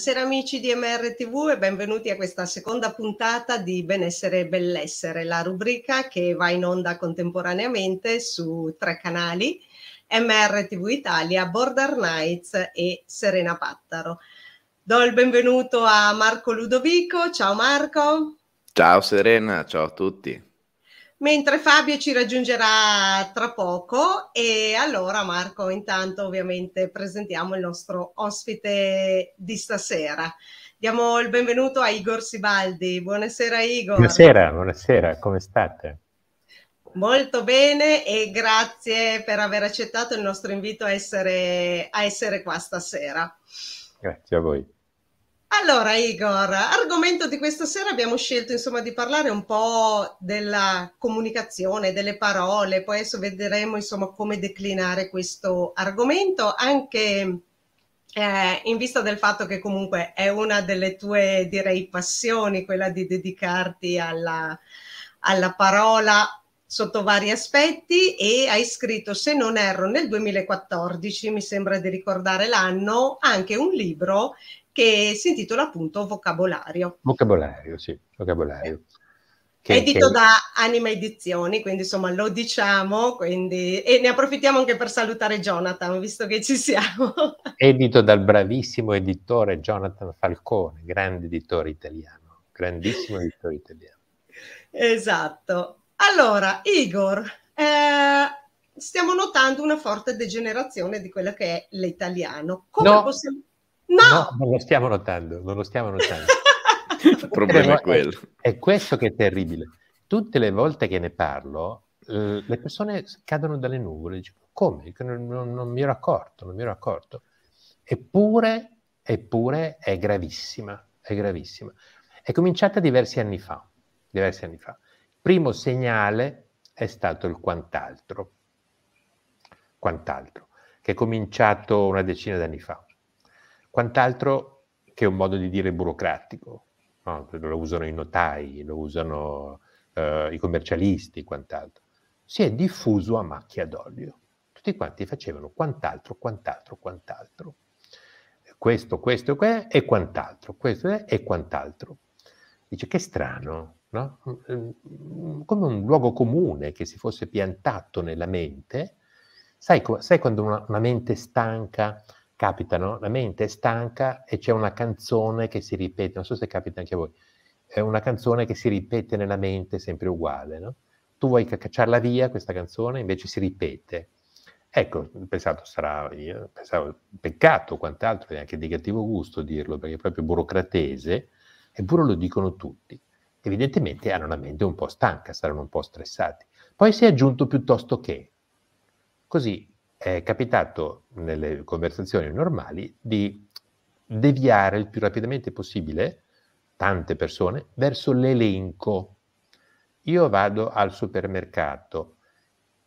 Buonasera amici di MRTV e benvenuti a questa seconda puntata di Benessere e Bellessere, la rubrica che va in onda contemporaneamente su tre canali, MRTV Italia, Border Nights e Serena Pattaro. Do il benvenuto a Marco Ludovico, ciao Marco. Ciao Serena, ciao a tutti mentre Fabio ci raggiungerà tra poco e allora Marco intanto ovviamente presentiamo il nostro ospite di stasera. Diamo il benvenuto a Igor Sibaldi. Buonasera Igor. Buonasera, buonasera, come state? Molto bene e grazie per aver accettato il nostro invito a essere, a essere qua stasera. Grazie a voi. Allora Igor, argomento di questa sera abbiamo scelto insomma di parlare un po' della comunicazione, delle parole, poi adesso vedremo insomma come declinare questo argomento anche eh, in vista del fatto che comunque è una delle tue direi passioni quella di dedicarti alla, alla parola sotto vari aspetti e hai scritto, se non erro, nel 2014, mi sembra di ricordare l'anno, anche un libro che si intitola appunto Vocabolario. Vocabolario, sì, vocabolario. Che, Edito che... da Anima Edizioni, quindi insomma lo diciamo, quindi... e ne approfittiamo anche per salutare Jonathan, visto che ci siamo. Edito dal bravissimo editore Jonathan Falcone, grande editore italiano, grandissimo editore italiano. Esatto. Allora, Igor, eh, stiamo notando una forte degenerazione di quello che è l'italiano. Come no. possiamo No! no non lo stiamo notando, non lo stiamo notando. Il problema è quello. È, questo che è terribile. Tutte le volte che ne parlo, le persone cadono dalle nuvole. Dicono, Come? Non, non, non mi ero accorto, non mi ero accorto. Eppure, eppure è gravissima, è gravissima. È cominciata diversi anni fa, diversi anni fa. Il primo segnale è stato il quant'altro, quant'altro, che è cominciato una decina d'anni fa quant'altro che un modo di dire burocratico. No? Lo usano i notai, lo usano eh, i commercialisti, quant'altro. Si è diffuso a macchia d'olio. Tutti quanti facevano quant'altro, quant'altro, quant'altro. Questo, questo e quant'altro, questo e quant'altro. Dice che strano, no? Mm, mm, come un luogo comune che si fosse piantato nella mente. Sai, sai quando una, una mente stanca capitano, la mente è stanca e c'è una canzone che si ripete, non so se capita anche a voi, è una canzone che si ripete nella mente sempre uguale, no? Tu vuoi cacciarla via questa canzone, invece si ripete. Ecco, pensato sarà, io pensavo, peccato, quant'altro, è anche di cattivo gusto dirlo, perché è proprio burocratese, eppure lo dicono tutti. Evidentemente hanno una mente un po' stanca, saranno un po' stressati. Poi si è aggiunto piuttosto che. Così è capitato nelle conversazioni normali di deviare il più rapidamente possibile tante persone verso l'elenco. Io vado al supermercato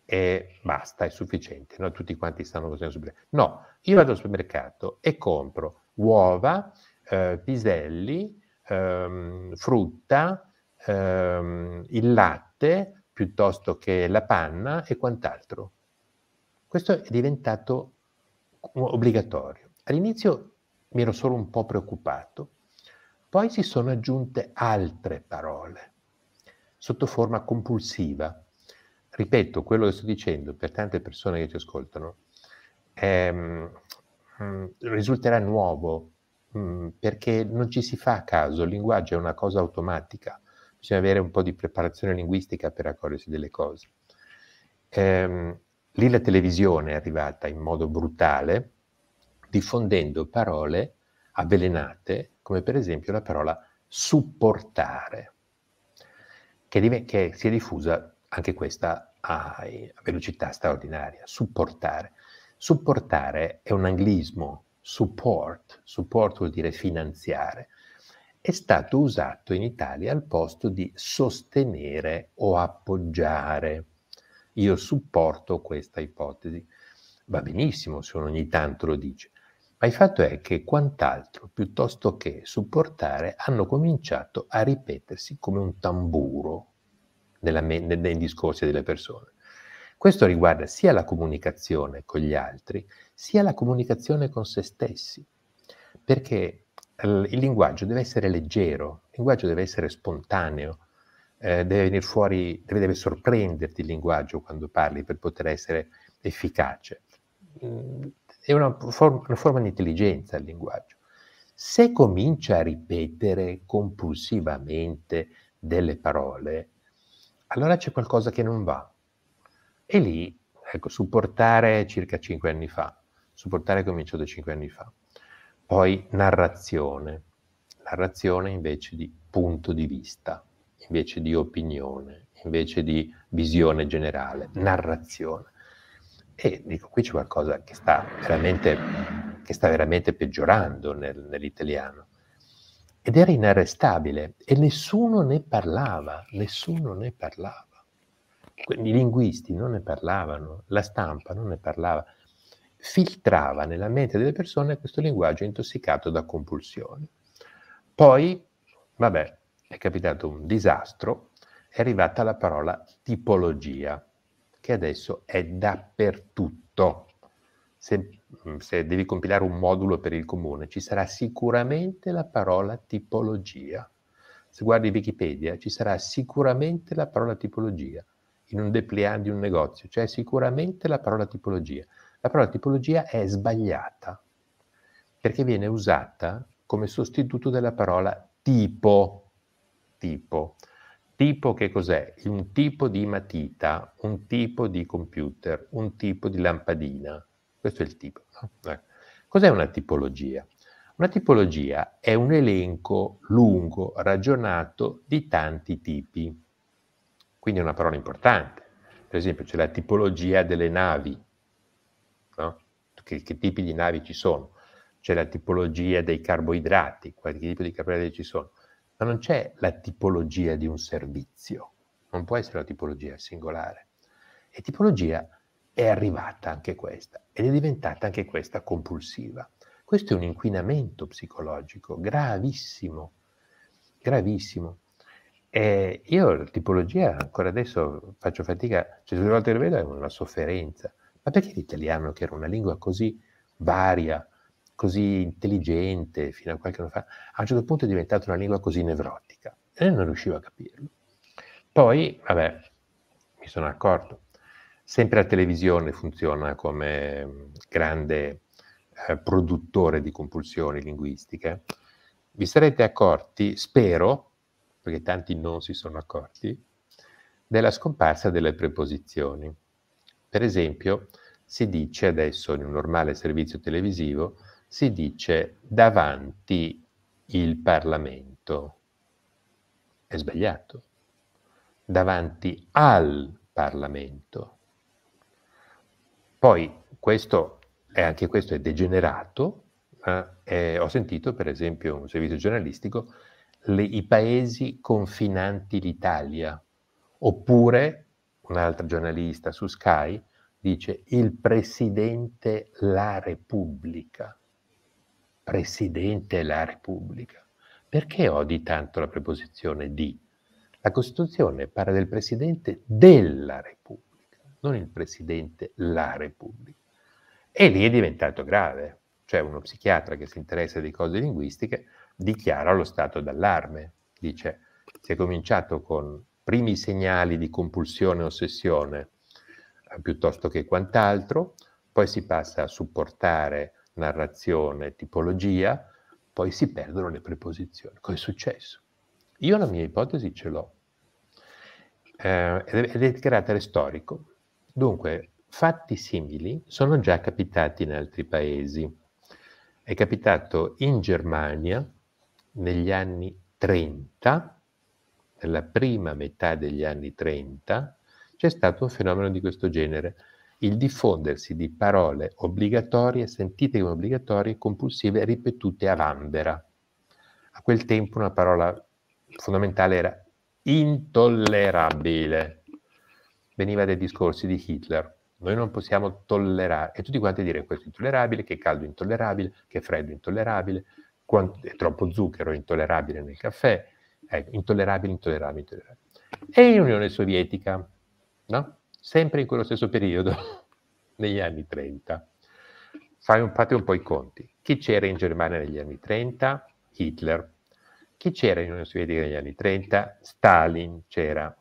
e basta, è sufficiente, no? tutti quanti stanno così al supermercato. No, io vado al supermercato e compro uova, eh, piselli, ehm, frutta, ehm, il latte piuttosto che la panna e quant'altro questo è diventato obbligatorio. All'inizio mi ero solo un po' preoccupato, poi si sono aggiunte altre parole sotto forma compulsiva. Ripeto quello che sto dicendo per tante persone che ti ascoltano, ehm, mm, risulterà nuovo mm, perché non ci si fa caso, il linguaggio è una cosa automatica, bisogna avere un po' di preparazione linguistica per accorgersi delle cose. Ehm, Lì la televisione è arrivata in modo brutale, diffondendo parole avvelenate, come per esempio la parola supportare, che, che si è diffusa anche questa a, a velocità straordinaria. Supportare. Supportare è un anglismo, support, support vuol dire finanziare, è stato usato in Italia al posto di sostenere o appoggiare. Io supporto questa ipotesi. Va benissimo se uno ogni tanto lo dice, ma il fatto è che quant'altro, piuttosto che supportare, hanno cominciato a ripetersi come un tamburo nella, nei, nei discorsi delle persone. Questo riguarda sia la comunicazione con gli altri, sia la comunicazione con se stessi, perché il linguaggio deve essere leggero, il linguaggio deve essere spontaneo, eh, deve venire fuori, deve, deve, sorprenderti il linguaggio quando parli per poter essere efficace. Mm, è una, for- una forma di intelligenza il linguaggio. Se comincia a ripetere compulsivamente delle parole, allora c'è qualcosa che non va. E lì, ecco, supportare circa cinque anni fa, supportare è cominciato cinque anni fa. Poi narrazione, narrazione invece di punto di vista invece di opinione, invece di visione generale, narrazione. E dico, qui c'è qualcosa che sta veramente, che sta veramente peggiorando nel, nell'italiano. Ed era inarrestabile e nessuno ne parlava, nessuno ne parlava. I linguisti non ne parlavano, la stampa non ne parlava. Filtrava nella mente delle persone questo linguaggio intossicato da compulsioni. Poi, vabbè, è capitato un disastro, è arrivata la parola tipologia, che adesso è dappertutto. Se, mm, se, devi compilare un modulo per il comune, ci sarà sicuramente la parola tipologia. Se guardi Wikipedia, ci sarà sicuramente la parola tipologia. In un dépliant di un negozio, c'è cioè sicuramente la parola tipologia. La parola tipologia è sbagliata perché viene usata come sostituto della parola tipo tipo. Tipo che cos'è? Un tipo di matita, un tipo di computer, un tipo di lampadina. Questo è il tipo. No? Eh. Cos'è una tipologia? Una tipologia è un elenco lungo, ragionato di tanti tipi. Quindi è una parola importante. Per esempio c'è la tipologia delle navi. No? Che, che, tipi di navi ci sono? C'è la tipologia dei carboidrati, qualche tipo di carboidrati ci sono? ma non c'è la tipologia di un servizio, non può essere la tipologia singolare. E tipologia è arrivata anche questa ed è diventata anche questa compulsiva. Questo è un inquinamento psicologico gravissimo, gravissimo. E io la tipologia ancora adesso faccio fatica, cioè tutte le volte che vedo è una sofferenza. Ma perché l'italiano, che era una lingua così varia, così intelligente fino a qualche anno fa, a un certo punto è diventata una lingua così nevrotica e non riuscivo a capirlo. Poi, vabbè, mi sono accorto, sempre la televisione funziona come grande eh, produttore di compulsioni linguistiche. Vi sarete accorti, spero, perché tanti non si sono accorti, della scomparsa delle preposizioni. Per esempio, si dice adesso in un normale servizio televisivo si dice davanti il Parlamento. È sbagliato. Davanti al Parlamento. Poi questo è, anche questo è degenerato. Eh? Eh, ho sentito, per esempio, un servizio giornalistico, le, i paesi confinanti l'Italia. Oppure, un'altra giornalista su Sky dice il Presidente la Repubblica. Presidente della Repubblica. Perché odi tanto la preposizione di? La Costituzione parla del Presidente della Repubblica, non il Presidente la Repubblica. E lì è diventato grave. Cioè uno psichiatra che si interessa di cose linguistiche dichiara lo stato d'allarme. Dice, si è cominciato con primi segnali di compulsione e ossessione eh, piuttosto che quant'altro, poi si passa a supportare narrazione, tipologia, poi si perdono le preposizioni. Cos'è successo? Io la mia ipotesi ce l'ho. Eh, ed è di carattere storico. Dunque, fatti simili sono già capitati in altri paesi. È capitato in Germania negli anni 30, nella prima metà degli anni 30, c'è stato un fenomeno di questo genere il diffondersi di parole obbligatorie, sentite come obbligatorie, compulsive, ripetute a vanvera. A quel tempo una parola fondamentale era intollerabile. Veniva dai discorsi di Hitler. Noi non possiamo tollerare, e tutti quanti dire questo è intollerabile, che è caldo intollerabile, che è freddo intollerabile, quanto, è troppo zucchero intollerabile nel caffè, è intollerabile, intollerabile, intollerabile. E in Unione Sovietica, no? sempre in quello stesso periodo, negli anni 30. Un, fate un po' i conti. Chi c'era in Germania negli anni 30? Hitler. Chi c'era in Unione Sovietica negli anni 30? Stalin c'era,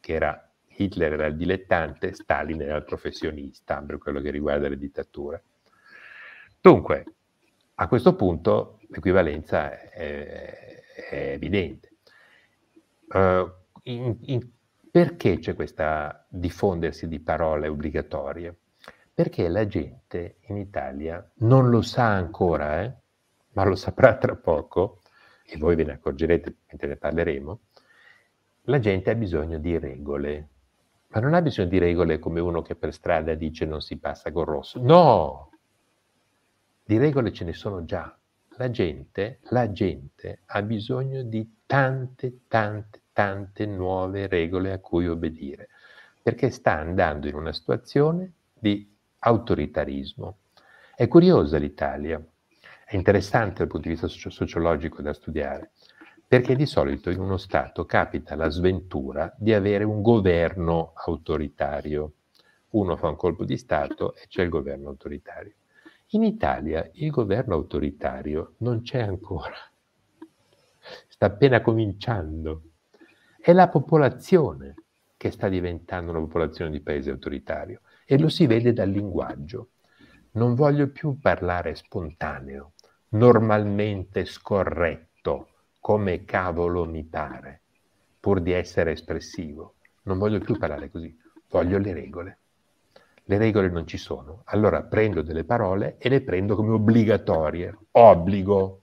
che era Hitler era il dilettante, Stalin era il professionista per quello che riguarda le dittature. Dunque, a questo punto l'equivalenza è, è evidente. Uh, in, in, perché c'è questa diffondersi di parole obbligatorie? Perché la gente in Italia non lo sa ancora, eh? ma lo saprà tra poco, e voi ve ne accorgerete mentre ne parleremo, la gente ha bisogno di regole, ma non ha bisogno di regole come uno che per strada dice non si passa col rosso. No! Di regole ce ne sono già. La gente, la gente ha bisogno di tante, tante, tante nuove regole a cui obbedire, perché sta andando in una situazione di autoritarismo. È curiosa l'Italia, è interessante dal punto di vista soci- sociologico da studiare, perché di solito in uno Stato capita la sventura di avere un governo autoritario. Uno fa un colpo di Stato e c'è il governo autoritario. In Italia il governo autoritario non c'è ancora, sta appena cominciando è la popolazione che sta diventando una popolazione di paese autoritario e lo si vede dal linguaggio. Non voglio più parlare spontaneo, normalmente scorretto, come cavolo mi pare, pur di essere espressivo. Non voglio più parlare così, voglio le regole. Le regole non ci sono, allora prendo delle parole e le prendo come obbligatorie, obbligo,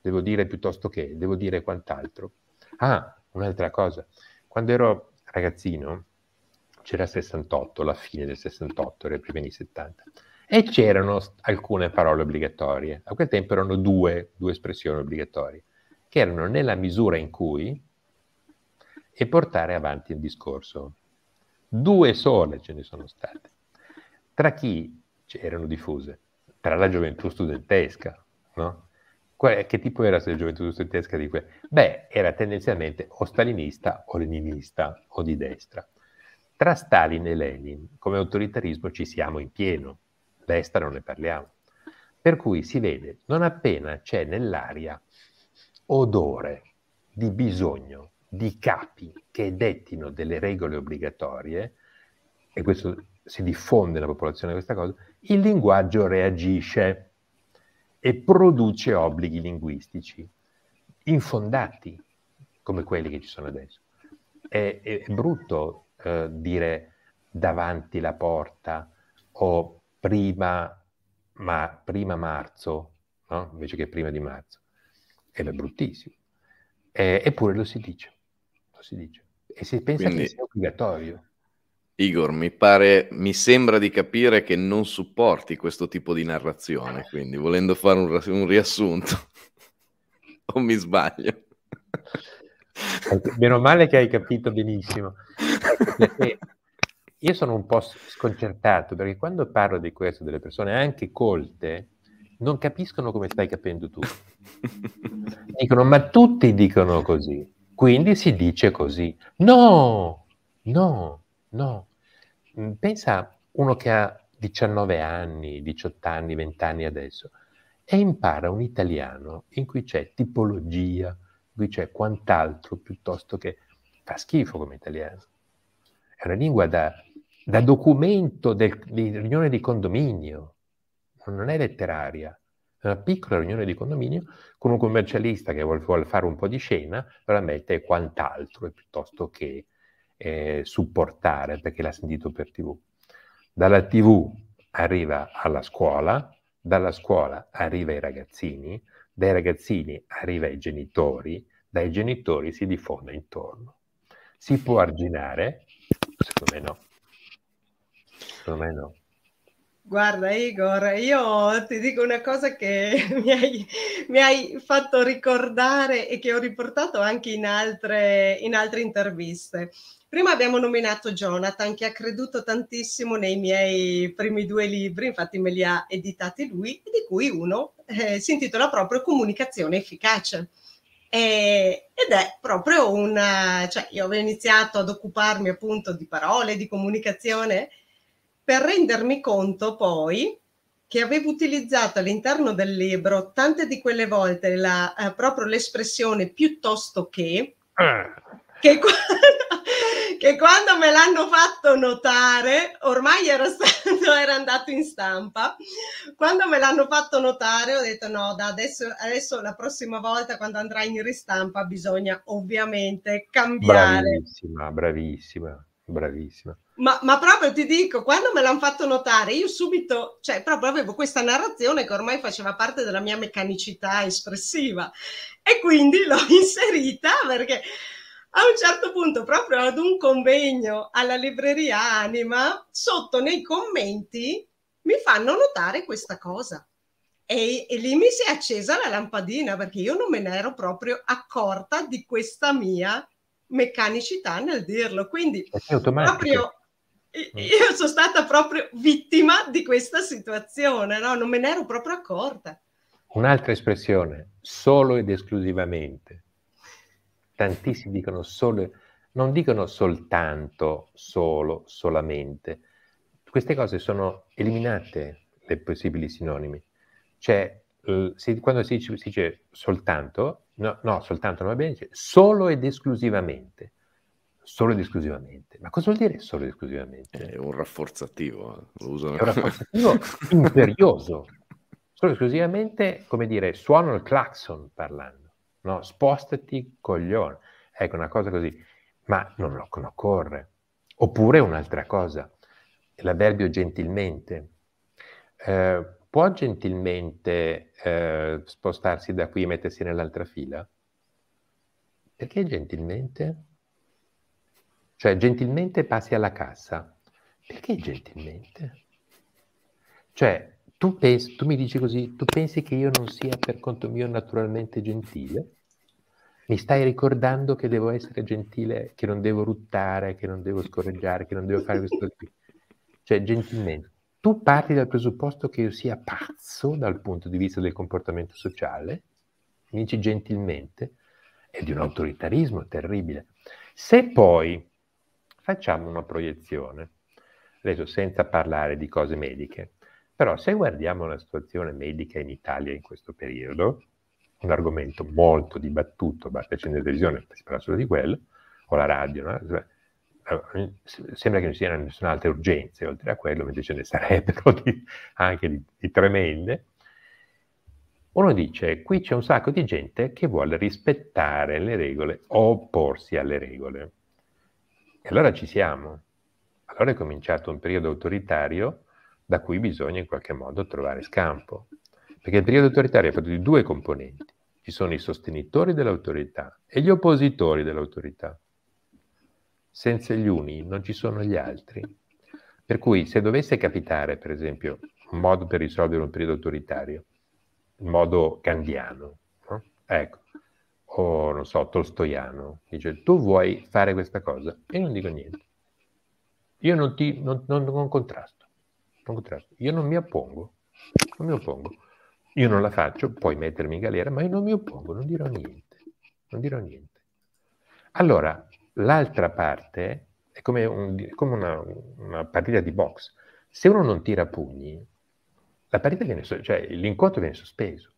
devo dire piuttosto che, devo dire quant'altro. Ah, Un'altra cosa, quando ero ragazzino, c'era 68, la fine del 68, era i primi anni 70, e c'erano alcune parole obbligatorie. A quel tempo erano due, due espressioni obbligatorie, che erano nella misura in cui e portare avanti il discorso. Due sole ce ne sono state. Tra chi erano diffuse? Tra la gioventù studentesca, no? Qual, che tipo era se la gioventù studentesca di quel? Beh, era tendenzialmente o stalinista o leninista o di destra. Tra Stalin e Lenin, come autoritarismo ci siamo in pieno, destra non ne parliamo. Per cui si vede, non appena c'è nell'aria odore di bisogno di capi che dettino delle regole obbligatorie, e questo si diffonde nella popolazione questa cosa, il linguaggio reagisce e produce obblighi linguistici infondati come quelli che ci sono adesso. È, è, è brutto eh, dire davanti la porta o prima, ma, prima marzo, no? invece che prima di marzo. è bruttissimo. Eh, eppure lo si dice, lo si dice. E si pensa Quindi... che sia obbligatorio. Igor, mi pare, mi sembra di capire che non supporti questo tipo di narrazione, quindi volendo fare un, un riassunto, o mi sbaglio? Meno male che hai capito benissimo. Io sono un po' sconcertato perché quando parlo di questo delle persone anche colte non capiscono come stai capendo tu. Dicono, ma tutti dicono così, quindi si dice così. No, no, no. Mm, pensa uno che ha 19 anni, 18 anni, 20 anni adesso, e impara un italiano in cui c'è tipologia, in cui c'è quant'altro, piuttosto che fa schifo come italiano. È una lingua da, da documento del, di riunione di condominio, non è letteraria. È una piccola riunione di condominio con un commercialista che vuole, vuole fare un po' di scena, allora mette quant'altro piuttosto che eh, supportare perché l'ha sentito per tv. Dalla tv arriva alla scuola, dalla scuola arriva ai ragazzini, dai ragazzini arriva ai genitori, dai genitori si diffonde intorno. Si può arginare? Secondo me no. Secondo me no. Guarda Igor, io ti dico una cosa che mi hai, mi hai fatto ricordare e che ho riportato anche in altre, in altre interviste. Prima abbiamo nominato Jonathan che ha creduto tantissimo nei miei primi due libri, infatti me li ha editati lui, di cui uno eh, si intitola proprio Comunicazione efficace. E, ed è proprio una, cioè io avevo iniziato ad occuparmi appunto di parole, di comunicazione per rendermi conto poi che avevo utilizzato all'interno del libro tante di quelle volte la, eh, proprio l'espressione piuttosto che, eh. che, che quando me l'hanno fatto notare, ormai era, stato, era andato in stampa, quando me l'hanno fatto notare ho detto no, da adesso, adesso la prossima volta quando andrà in ristampa bisogna ovviamente cambiare. Bravissima, bravissima bravissima. Ma, ma, proprio ti dico, quando me l'hanno fatto notare, io subito, cioè proprio avevo questa narrazione che ormai faceva parte della mia meccanicità espressiva e quindi l'ho inserita perché a un certo punto, proprio ad un convegno alla libreria Anima, sotto nei commenti mi fanno notare questa cosa. E, e, lì mi si è accesa la lampadina perché io non me ne ero proprio accorta di questa mia meccanicità nel dirlo. Quindi eh proprio io sono stata proprio vittima di questa situazione, no? non me ne ero proprio accorta. Un'altra espressione, solo ed esclusivamente. Tantissimi dicono solo, non dicono soltanto, solo, solamente. Queste cose sono eliminate, le possibili sinonimi. Cioè, eh, se, quando si dice, si dice soltanto, no, no, soltanto non va bene, dice solo ed esclusivamente. Solo ed esclusivamente. Ma cosa vuol dire solo ed esclusivamente? È un rafforzativo, eh. lo usano. È un rafforzativo imperioso. Solo ed esclusivamente, come dire, suono il clacson parlando, no? Spostati coglione. Ecco, una cosa così. Ma non, lo, non occorre. Oppure un'altra cosa, l'avverbio gentilmente. Eh, può gentilmente eh, spostarsi da qui e mettersi nell'altra fila? Perché gentilmente? Cioè, gentilmente passi alla cassa. Perché gentilmente? Cioè, tu, pensi, tu mi dici così, tu pensi che io non sia per conto mio naturalmente gentile? mi stai ricordando che devo essere gentile, che non devo ruttare, che non devo scorreggiare, che non devo fare questo. qui? Cioè, gentilmente tu parti dal presupposto che io sia pazzo dal punto di vista del comportamento sociale, mi dici gentilmente, è di un autoritarismo terribile. Se poi facciamo una proiezione, adesso senza parlare di cose mediche, però se guardiamo la situazione medica in Italia in questo periodo, un argomento molto dibattuto, basta accendere la televisione, si parla solo di quello, o la radio, no? sembra che non siano nessuna altra urgenza, oltre a quello, mentre ce ne sarebbero di, anche di, di tremende. Uno dice, qui c'è un sacco di gente che vuole rispettare le regole opporsi alle regole. E allora ci siamo. Allora è cominciato un periodo autoritario da cui bisogna in qualche modo trovare scampo. Perché il periodo autoritario è fatto di due componenti. Ci sono i sostenitori dell'autorità e gli oppositori dell'autorità senza gli uni non ci sono gli altri. Per cui se dovesse capitare, per esempio, un modo per risolvere un periodo autoritario, in modo candiano, no? ecco, o non so, tolstoiano, dice tu vuoi fare questa cosa Io non dico niente. Io non, ti, non, non, non contrasto, non contrasto, io non mi oppongo, non mi oppongo. Io non la faccio, puoi mettermi in galera, ma io non mi oppongo, non dirò niente, non dirò niente. Allora, L'altra parte è come, un, come una, una, partita di box. Se uno non tira pugni, la partita viene, cioè, l'incontro viene sospeso,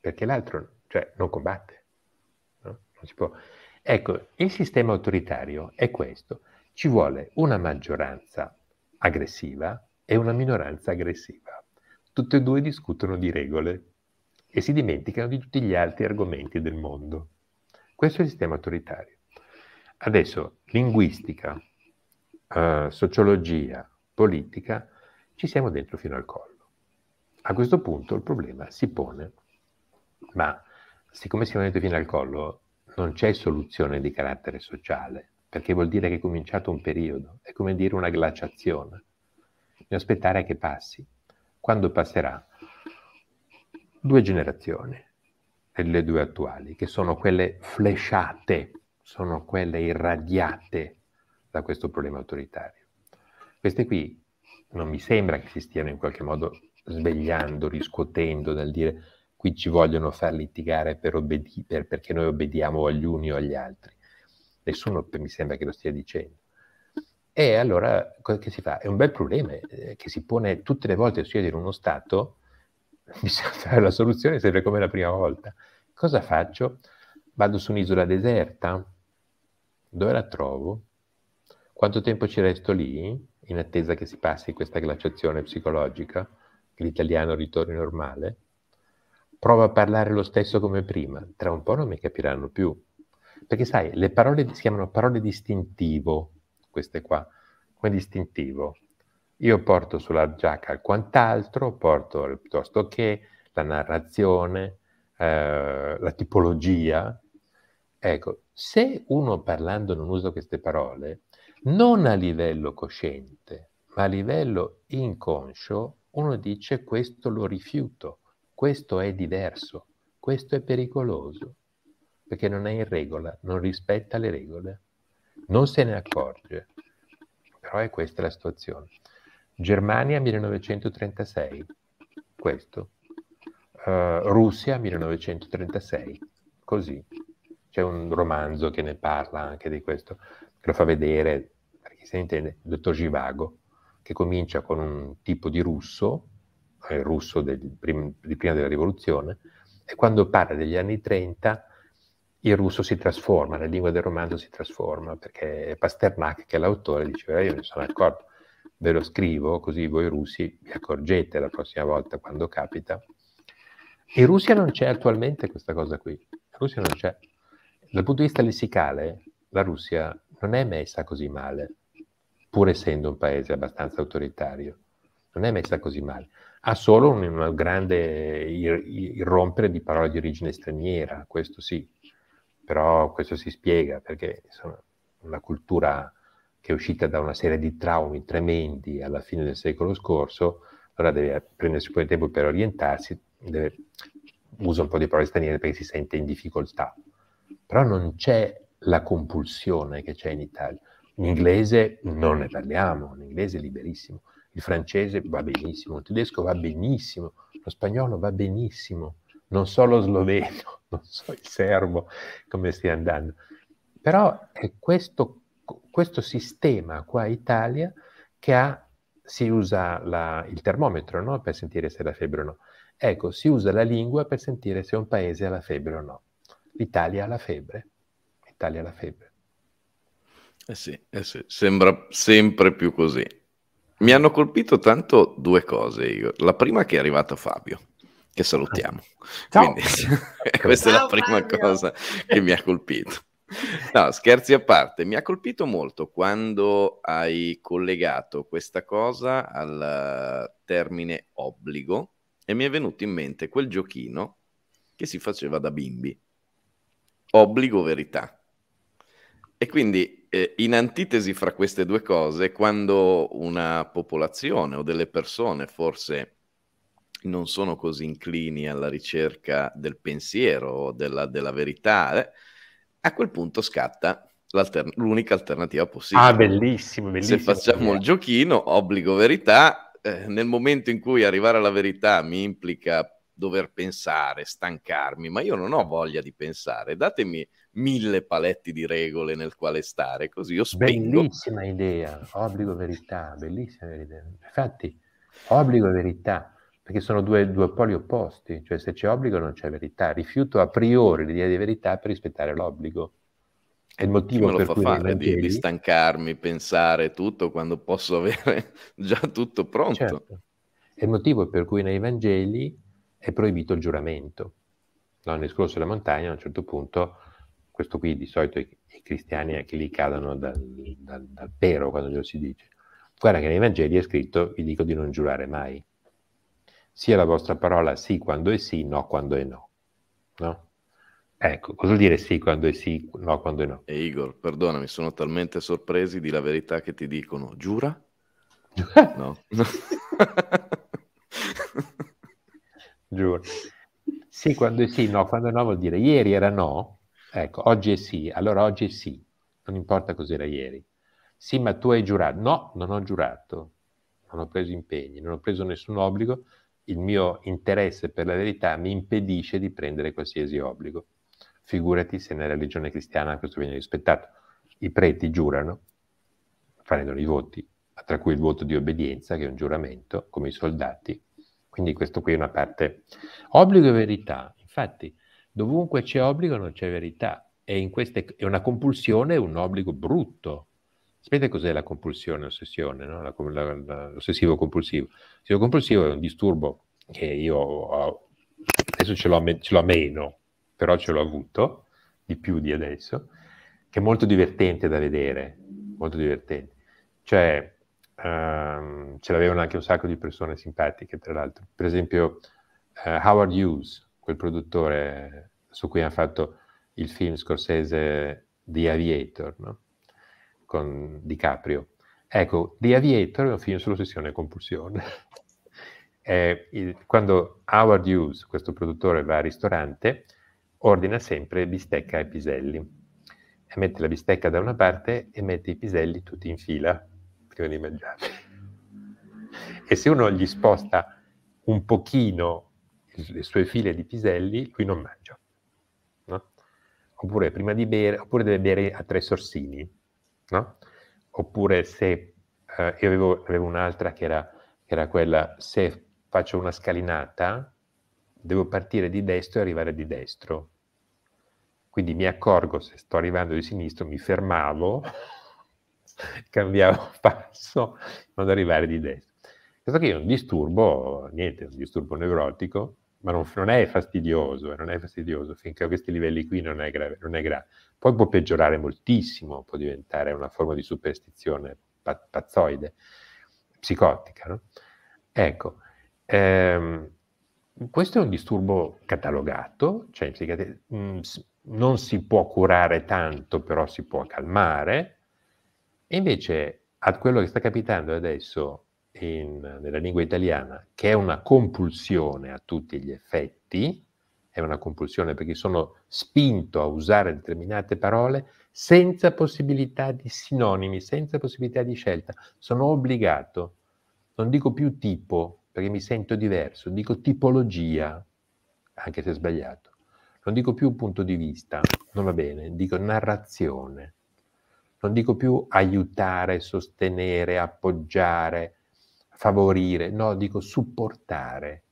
perché l'altro cioè, non combatte. No? Non ecco, il sistema autoritario è questo. Ci vuole una maggioranza aggressiva e una minoranza aggressiva. Tutte e due discutono di regole e si dimenticano di tutti gli altri argomenti del mondo. Questo è il sistema autoritario. Adesso linguistica, eh, sociologia, politica, ci siamo dentro fino al collo. A questo punto il problema si pone, ma siccome siamo dentro fino al collo, non c'è soluzione di carattere sociale, perché vuol dire che è cominciato un periodo, è come dire una glaciazione. Bisogna aspettare che passi. Quando passerà? Due generazioni, le due attuali, che sono quelle flesciate sono quelle irradiate da questo problema autoritario. Queste qui non mi sembra che si stiano in qualche modo svegliando, riscuotendo dal dire qui ci vogliono far litigare per obbedi- per, perché noi obbediamo agli uni o agli altri. Nessuno mi sembra che lo stia dicendo. E allora che si fa? È un bel problema eh, che si pone tutte le volte che succede in uno Stato, bisogna trovare la soluzione sempre come la prima volta. Cosa faccio? Vado su un'isola deserta? Dove la trovo? Quanto tempo ci resto lì, in attesa che si passi questa glaciazione psicologica, che l'italiano ritorni normale? Prova a parlare lo stesso come prima, tra un po' non mi capiranno più. Perché sai, le parole si chiamano parole distintivo, queste qua, come distintivo. Io porto sulla giacca quant'altro, porto piuttosto che la narrazione, eh, la tipologia. Ecco, se uno parlando non usa queste parole, non a livello cosciente, ma a livello inconscio, uno dice questo lo rifiuto, questo è diverso, questo è pericoloso, perché non è in regola, non rispetta le regole, non se ne accorge. Però è questa la situazione. Germania 1936, questo. Uh, Russia 1936, così c'è un romanzo che ne parla anche di questo, che lo fa vedere, per chi se ne intende, il dottor Givago, che comincia con un tipo di russo, eh, il russo del, prim, di prima della rivoluzione, e quando parla degli anni 30 il russo si trasforma, la lingua del romanzo si trasforma, perché è Pasternak, che è l'autore, dice, io ne sono accorto, ve lo scrivo così voi russi vi accorgete la prossima volta quando capita. In Russia non c'è attualmente questa cosa qui, in Russia non c'è. Dal punto di vista lessicale, la Russia non è messa così male, pur essendo un paese abbastanza autoritario. Non è messa così male. Ha solo un, un grande ir- irrompere di parole di origine straniera, questo sì. Però questo si spiega perché insomma, una cultura che è uscita da una serie di traumi tremendi alla fine del secolo scorso, allora deve prendersi un po' di tempo per orientarsi, deve, usa un po' di parole straniere perché si sente in difficoltà però non c'è la compulsione che c'è in Italia. L'inglese non ne parliamo, l'inglese è liberissimo, il francese va benissimo, il tedesco va benissimo, lo spagnolo va benissimo, non so lo sloveno, non so il serbo come stia andando. Però è questo, questo sistema qua in Italia che ha, si usa la, il termometro no? per sentire se ha la febbre o no. Ecco, si usa la lingua per sentire se un paese ha la febbre o no l'Italia ha la febbre. L'Italia ha la febbre. Eh sì, eh sì, sembra sempre più così. Mi hanno colpito tanto due cose. Io. La prima che è arrivato Fabio, che salutiamo. Ciao. Quindi, questa Ciao, è la prima Fabio. cosa che mi ha colpito. No, scherzi a parte, mi ha colpito molto quando hai collegato questa cosa al eh, termine obbligo e mi è venuto in mente quel giochino che si faceva da bimbi obbligo verità. E quindi eh, in antitesi fra queste due cose, quando una popolazione o delle persone forse non sono così inclini alla ricerca del pensiero o della, della verità, eh, a quel punto scatta l'unica alternativa possibile. Ah, bellissimo, bellissimo. Se facciamo il eh. giochino, obbligo verità, eh, nel momento in cui arrivare alla verità mi implica dover pensare, stancarmi, ma io non ho voglia di pensare. Datemi mille paletti di regole nel quale stare, così io spengo. Bellissima idea, obbligo verità, bellissima idea. Infatti, obbligo e verità, perché sono due, due poli opposti, cioè se c'è obbligo non c'è verità. Rifiuto a priori l'idea di verità per rispettare l'obbligo. È il motivo per cui fare Vangeli... di, stancarmi, pensare tutto quando posso avere già tutto pronto. Certo. È il motivo per cui nei Vangeli è proibito il giuramento. No, nel discorso della montagna a un certo punto, questo qui di solito i, cristiani anche lì cadono dal, dal, dal pero quando glielo si dice. Guarda che nei Vangeli è scritto, vi dico di non giurare mai. Sia la vostra parola sì quando è sì, no quando è no. No? Ecco, cosa vuol dire sì quando è sì, no quando è no? E Igor, perdonami, sono talmente sorpresi di la verità che ti dicono, giura? no. giuro. Sì, quando è sì, no, quando è no vuol dire ieri era no, ecco, oggi è sì, allora oggi è sì, non importa cos'era ieri. Sì, ma tu hai giurato. No, non ho giurato, non ho preso impegni, non ho preso nessun obbligo, il mio interesse per la verità mi impedisce di prendere qualsiasi obbligo. Figurati se nella religione cristiana questo viene rispettato. I preti giurano, prendono i voti, tra cui il voto di obbedienza, che è un giuramento, come i soldati, quindi questo qui è una parte. Obbligo e verità. Infatti, dovunque c'è obbligo non c'è verità. E queste, è una compulsione, è un obbligo brutto. Sapete cos'è la compulsione, l'ossessione, no? la, la, la, l'ossessivo compulsivo? L'ossessivo compulsivo è un disturbo che io ho, adesso ce l'ho, ce l'ho meno, però ce l'ho avuto, di più di adesso, che è molto divertente da vedere, molto divertente. Cioè, ehm, ce l'avevano anche un sacco di persone simpatiche, tra l'altro. Per esempio eh, Howard Hughes, quel produttore su cui ha fatto il film scorsese The Aviator, no? con DiCaprio. Ecco, The Aviator è un film sull'ossessione e compulsione. quando Howard Hughes, questo produttore, va al ristorante, ordina sempre bistecca e piselli. E mette la bistecca da una parte e mette i piselli tutti in fila porzioni mangiate. E se uno gli sposta un pochino le sue file di piselli, lui non mangia. No? Oppure, prima di bere, oppure deve bere a tre sorsini. No? Oppure se eh, io avevo, avevo un'altra che era, che era quella, se faccio una scalinata, devo partire di destro e arrivare di destro. Quindi mi accorgo se sto arrivando di sinistro, mi fermavo cambiavo passo non arrivare di destra. Questo qui è un disturbo, niente, un disturbo neurotico, ma non, non, è fastidioso, eh, non è fastidioso finché a questi livelli qui non è, grave, non è grave. Poi può peggiorare moltissimo, può diventare una forma di superstizione pazzoide, psicotica. No? Ecco, ehm, questo è un disturbo catalogato, cioè mh, mm, non si può curare tanto, però si può calmare, e invece a quello che sta capitando adesso in, nella lingua italiana, che è una compulsione a tutti gli effetti, è una compulsione perché sono spinto a usare determinate parole senza possibilità di sinonimi, senza possibilità di scelta, sono obbligato. Non dico più tipo perché mi sento diverso, dico tipologia, anche se sbagliato. Non dico più punto di vista, non va bene, dico narrazione non dico più aiutare, sostenere, appoggiare, favorire, no, dico supportare,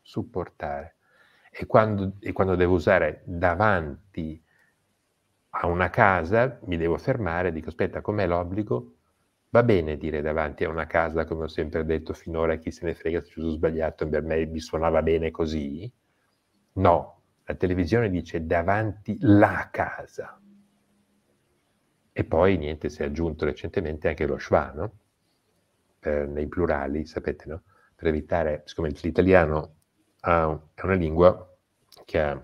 supportare. E quando, e quando devo usare davanti a una casa, mi devo fermare dico, aspetta, com'è l'obbligo? Va bene dire davanti a una casa, come ho sempre detto finora, chi se ne frega se giusto o sbagliato, per me mi suonava bene così? No, la televisione dice davanti la casa, e poi niente, si è aggiunto recentemente anche lo schwa, no? per, eh, nei plurali, sapete, no? per evitare, siccome l'italiano ha, è una lingua che ha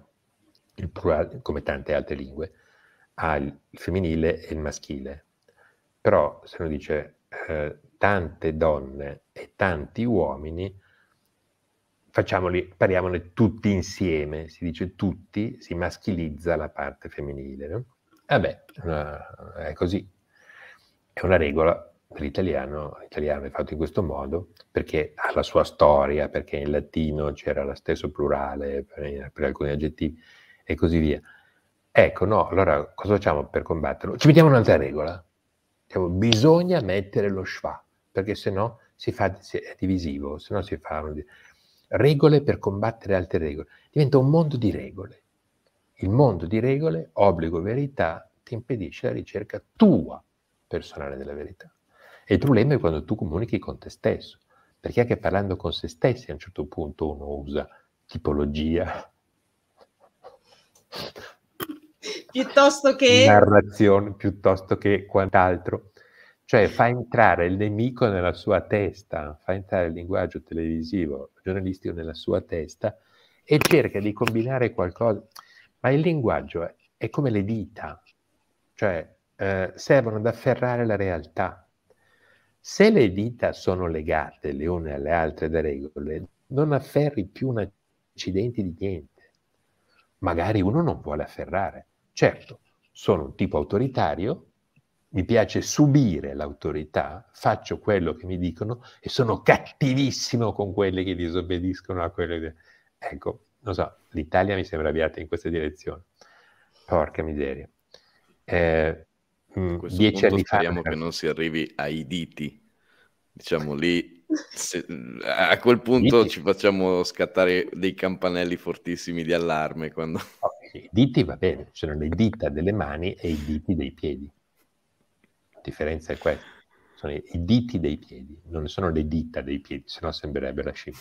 il plurale, come tante altre lingue, ha il femminile e il maschile. Però se uno dice eh, tante donne e tanti uomini, facciamoli, parliamone tutti insieme, si dice tutti, si maschilizza la parte femminile. No? Eh beh, è così. È una regola dell'italiano, l'italiano è fatto in questo modo perché ha la sua storia, perché in latino c'era lo stesso plurale per, per alcuni aggettivi e così via. Ecco, no, allora cosa facciamo per combatterlo? Ci mettiamo un'altra regola. Diciamo, bisogna mettere lo schwa, perché se no si fa, si è divisivo, se no si fa... Regole per combattere altre regole. Diventa un mondo di regole. Il mondo di regole, obbligo, verità ti impedisce la ricerca tua personale della verità. E il problema è quando tu comunichi con te stesso, perché anche parlando con se stessi a un certo punto uno usa tipologia. Piuttosto che... Narrazione, piuttosto che quant'altro. Cioè fa entrare il nemico nella sua testa, fa entrare il linguaggio televisivo, giornalistico nella sua testa e cerca di combinare qualcosa ma il linguaggio è, è come le dita, cioè eh, servono ad afferrare la realtà. Se le dita sono legate le une alle altre da regole, non afferri più un accidente di niente. Magari uno non vuole afferrare. Certo, sono un tipo autoritario, mi piace subire l'autorità, faccio quello che mi dicono e sono cattivissimo con quelli che disobbediscono a quello che... Ecco, non so, l'Italia mi sembra avviata in questa direzione. Porca miseria. Eh, mh, mm, dieci anni fa... Speriamo che non si arrivi ai diti. Diciamo lì, se, a quel punto diti. ci facciamo scattare dei campanelli fortissimi di allarme. Quando... Okay, I diti va bene, sono le dita delle mani e i diti dei piedi. La differenza è questa. Sono i, i diti dei piedi, non sono le dita dei piedi, se no sembrerebbe la scimmia.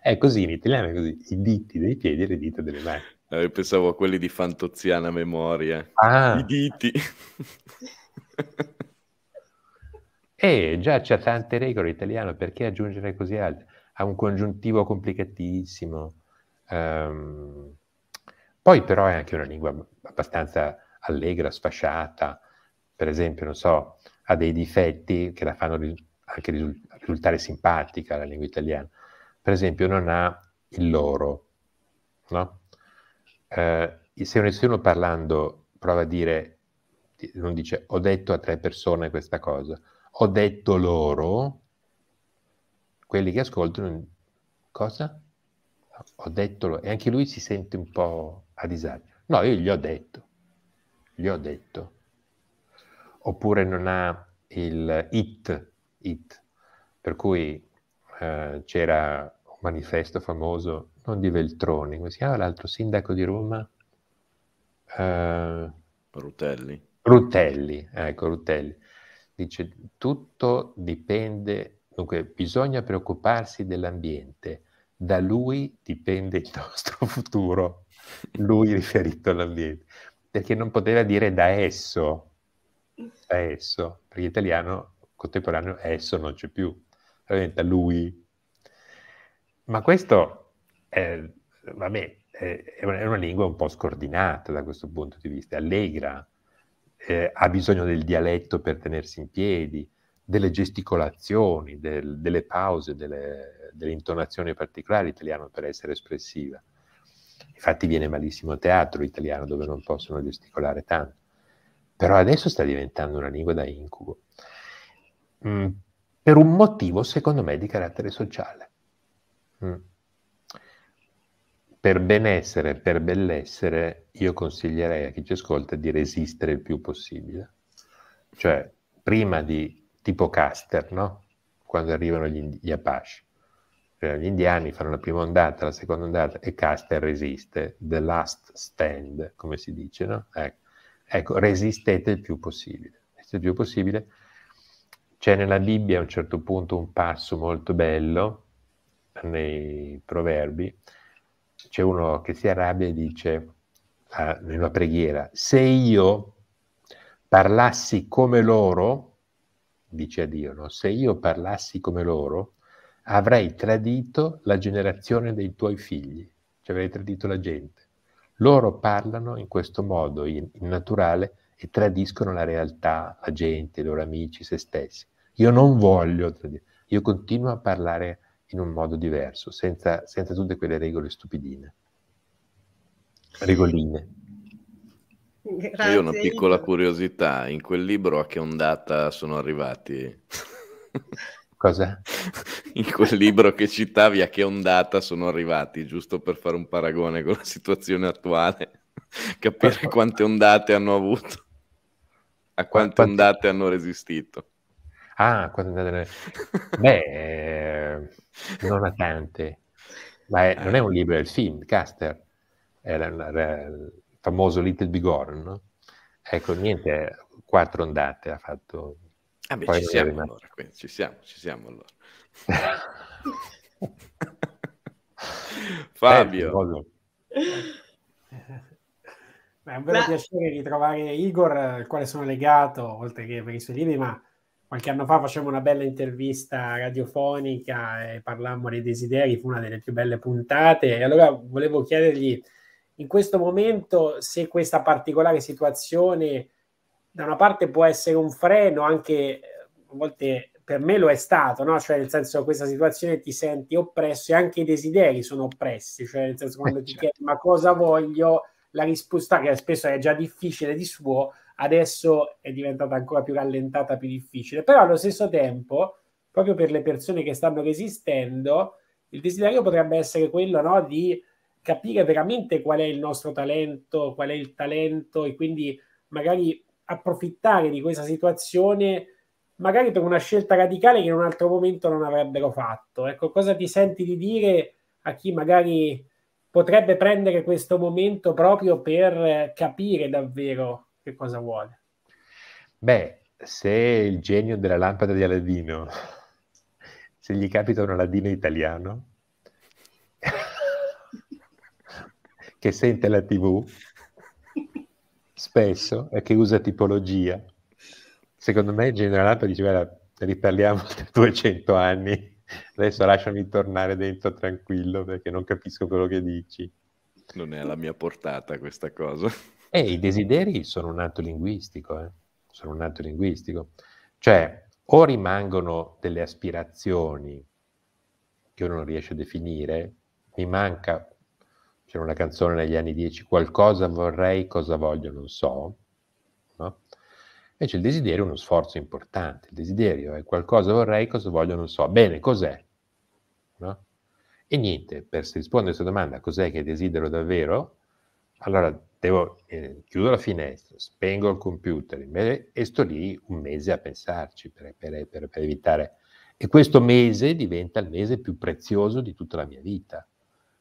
È così, in italiano è così, i diti dei piedi e le dita delle mani. Eh, pensavo a quelli di fantoziana memoria. Ah. I diti. e eh, già c'è tante regole in italiano, perché aggiungere così altre? Ha un congiuntivo complicatissimo. Um, poi però è anche una lingua abbastanza allegra, sfasciata. Per esempio, non so, ha dei difetti che la fanno ris- anche risultare simpatica la lingua italiana per esempio, non ha il loro. No? Eh, se nessuno parlando prova a dire, non dice ho detto a tre persone questa cosa, ho detto loro, quelli che ascoltano, cosa? Ho detto loro. E anche lui si sente un po' a disagio. No, io gli ho detto, gli ho detto. Oppure non ha il it, it, per cui eh, c'era un manifesto famoso, non di Veltroni, come si chiama l'altro sindaco di Roma? Eh, Rutelli. Rutelli, ecco Rutelli. Dice, tutto dipende, dunque bisogna preoccuparsi dell'ambiente, da lui dipende il nostro futuro, lui riferito all'ambiente, perché non poteva dire da esso, da esso, perché italiano contemporaneo esso non c'è più a lui. Ma questo, è, vabbè, è una, è una, lingua un po' scordinata da questo punto di vista, allegra, eh, ha bisogno del dialetto per tenersi in piedi, delle gesticolazioni, del, delle pause, delle, delle, intonazioni particolari italiano per essere espressiva. Infatti viene malissimo teatro italiano dove non possono gesticolare tanto. Però adesso sta diventando una lingua da incubo. Mm, per un motivo, secondo me, di carattere sociale. Mm. Per benessere, per bellessere, io consiglierei a chi ci ascolta di resistere il più possibile. Cioè, prima di, tipo Caster, no? Quando arrivano gli, gli Apache. Eh, gli indiani fanno la prima ondata, la seconda ondata, e Caster resiste. The last stand, come si dice, no? Ecco, ecco resistete il più possibile. Resistete il più possibile c'è nella Bibbia a un certo punto un passo molto bello, nei proverbi, c'è uno che si arrabbia e dice ah, in una preghiera, se io parlassi come loro, dice a Dio, no? se io parlassi come loro, avrei tradito la generazione dei tuoi figli, cioè avrei tradito la gente. Loro parlano in questo modo, in, in naturale, e tradiscono la realtà, la gente, i loro amici, se stessi. Io non voglio, io continuo a parlare in un modo diverso, senza, senza tutte quelle regole stupidine. Regoline. Grazie. Io ho una piccola curiosità, in quel libro a che ondata sono arrivati? Cosa? In quel libro che citavi a che ondata sono arrivati, giusto per fare un paragone con la situazione attuale, capire quante ondate hanno avuto, a quante ondate hanno resistito. Ah, quando andate... Beh, eh, non ha tante. Ma è, non è un libro, è il film, Caster. È la, la, la, il famoso Little Bighorn, no? Ecco, niente, quattro ondate ha fatto. Ah beh, ci siamo, allora, quindi, ci siamo ci siamo, allora. Fabio. Beh, è un vero ma... piacere ritrovare Igor, al quale sono legato, oltre che per i suoi libri, ma qualche anno fa facciamo una bella intervista radiofonica e parlammo dei desideri, fu una delle più belle puntate e allora volevo chiedergli in questo momento se questa particolare situazione da una parte può essere un freno anche a volte per me lo è stato, no? Cioè, nel senso, questa situazione ti senti oppresso e anche i desideri sono oppressi, cioè, nel senso, quando eh, ti certo. chiedi ma cosa voglio, la risposta che spesso è già difficile di suo, adesso è diventata ancora più rallentata, più difficile, però allo stesso tempo, proprio per le persone che stanno resistendo, il desiderio potrebbe essere quello no, di capire veramente qual è il nostro talento, qual è il talento e quindi magari approfittare di questa situazione magari per una scelta radicale che in un altro momento non avrebbero fatto. Ecco, cosa ti senti di dire a chi magari potrebbe prendere questo momento proprio per capire davvero che cosa vuole. Beh, se il genio della lampada di Aladino, se gli capita un Aladino italiano che sente la tv spesso e che usa tipologia, secondo me il genio della lampada dice, guarda, riparliamo tra 200 anni, adesso lasciami tornare dentro tranquillo perché non capisco quello che dici. Non è alla mia portata questa cosa. Eh, i desideri sono un atto linguistico, eh? sono un atto linguistico. Cioè, o rimangono delle aspirazioni che uno non riesce a definire, mi manca, c'era una canzone negli anni 10, qualcosa vorrei, cosa voglio, non so, no? Invece il desiderio è uno sforzo importante, il desiderio è qualcosa vorrei, cosa voglio, non so. Bene, cos'è? No? E niente, per rispondere a questa domanda, cos'è che desidero davvero? Allora devo, eh, chiudo la finestra, spengo il computer e sto lì un mese a pensarci per, per, per, per, evitare. E questo mese diventa il mese più prezioso di tutta la mia vita,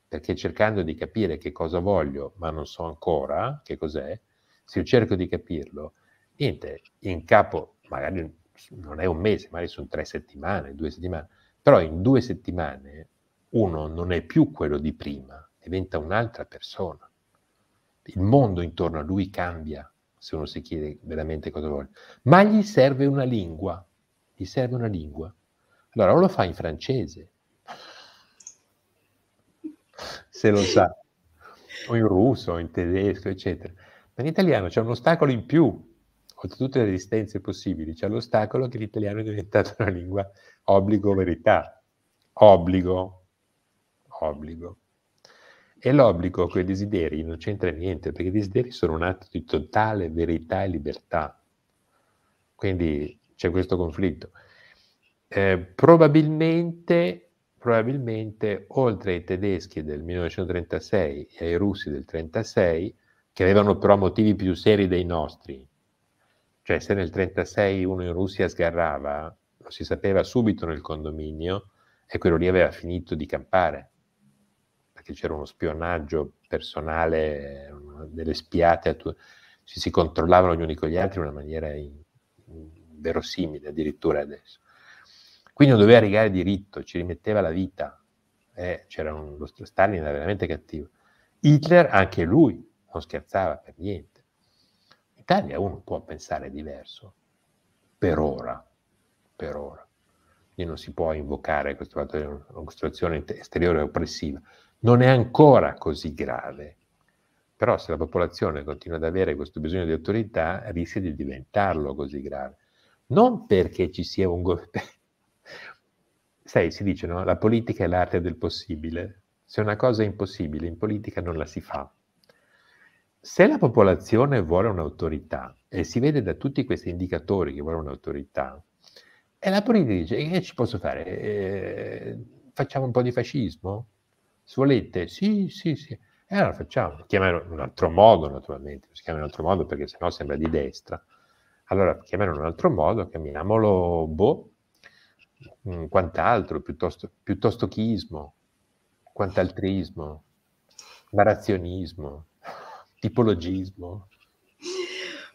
perché cercando di capire che cosa voglio, ma non so ancora che cos'è, se io cerco di capirlo, niente, in capo magari non è un mese, magari sono tre settimane, due settimane, però in due settimane uno non è più quello di prima, diventa un'altra persona il mondo intorno a lui cambia, se uno si chiede veramente cosa vuole, ma gli serve una lingua, gli serve una lingua. Allora o lo fa in francese, se lo sa, o in russo, o in tedesco, eccetera. Ma in italiano c'è un ostacolo in più, oltre tutte le resistenze possibili, c'è l'ostacolo che l'italiano è diventato una lingua obbligo verità, obbligo, obbligo è l'obbligo che i desideri non c'entra niente, perché i desideri sono un atto di totale verità e libertà. Quindi c'è questo conflitto. Eh, probabilmente, probabilmente, oltre ai tedeschi del 1936 e ai russi del 1936, che avevano però motivi più seri dei nostri, cioè se nel 1936 uno in Russia sgarrava, lo si sapeva subito nel condominio e quello lì aveva finito di campare perché c'era uno spionaggio personale, delle spiate, ci si controllavano gli uni con gli altri in una maniera verosimile addirittura adesso. Quindi non doveva rigare diritto, ci rimetteva la vita. Eh, c'era un, lo Stalin era veramente cattivo. Hitler, anche lui, non scherzava per niente. In Italia uno può pensare diverso, per ora, per ora. Quindi non si può invocare questo fatto di una costruzione esteriore oppressiva non è ancora così grave. Però se la popolazione continua ad avere questo bisogno di autorità, rischia di diventarlo così grave. Non perché ci sia un governo... Sai, si dice, no? La politica è l'arte del possibile. Se una cosa è impossibile, in politica non la si fa. Se la popolazione vuole un'autorità, e si vede da tutti questi indicatori che vuole un'autorità, e la politica dice, che eh, ci posso fare? Eh, facciamo un po' di fascismo? Solete? Sì, sì, sì. E eh, allora facciamo, chiamano in un altro modo naturalmente, si chiama in un altro modo perché sennò sembra di destra. Allora chiamano in un altro modo, chiamiamolo boh, mh, mm, quant'altro, piuttosto, piuttosto chismo, quant'altrismo, barazionismo, tipologismo.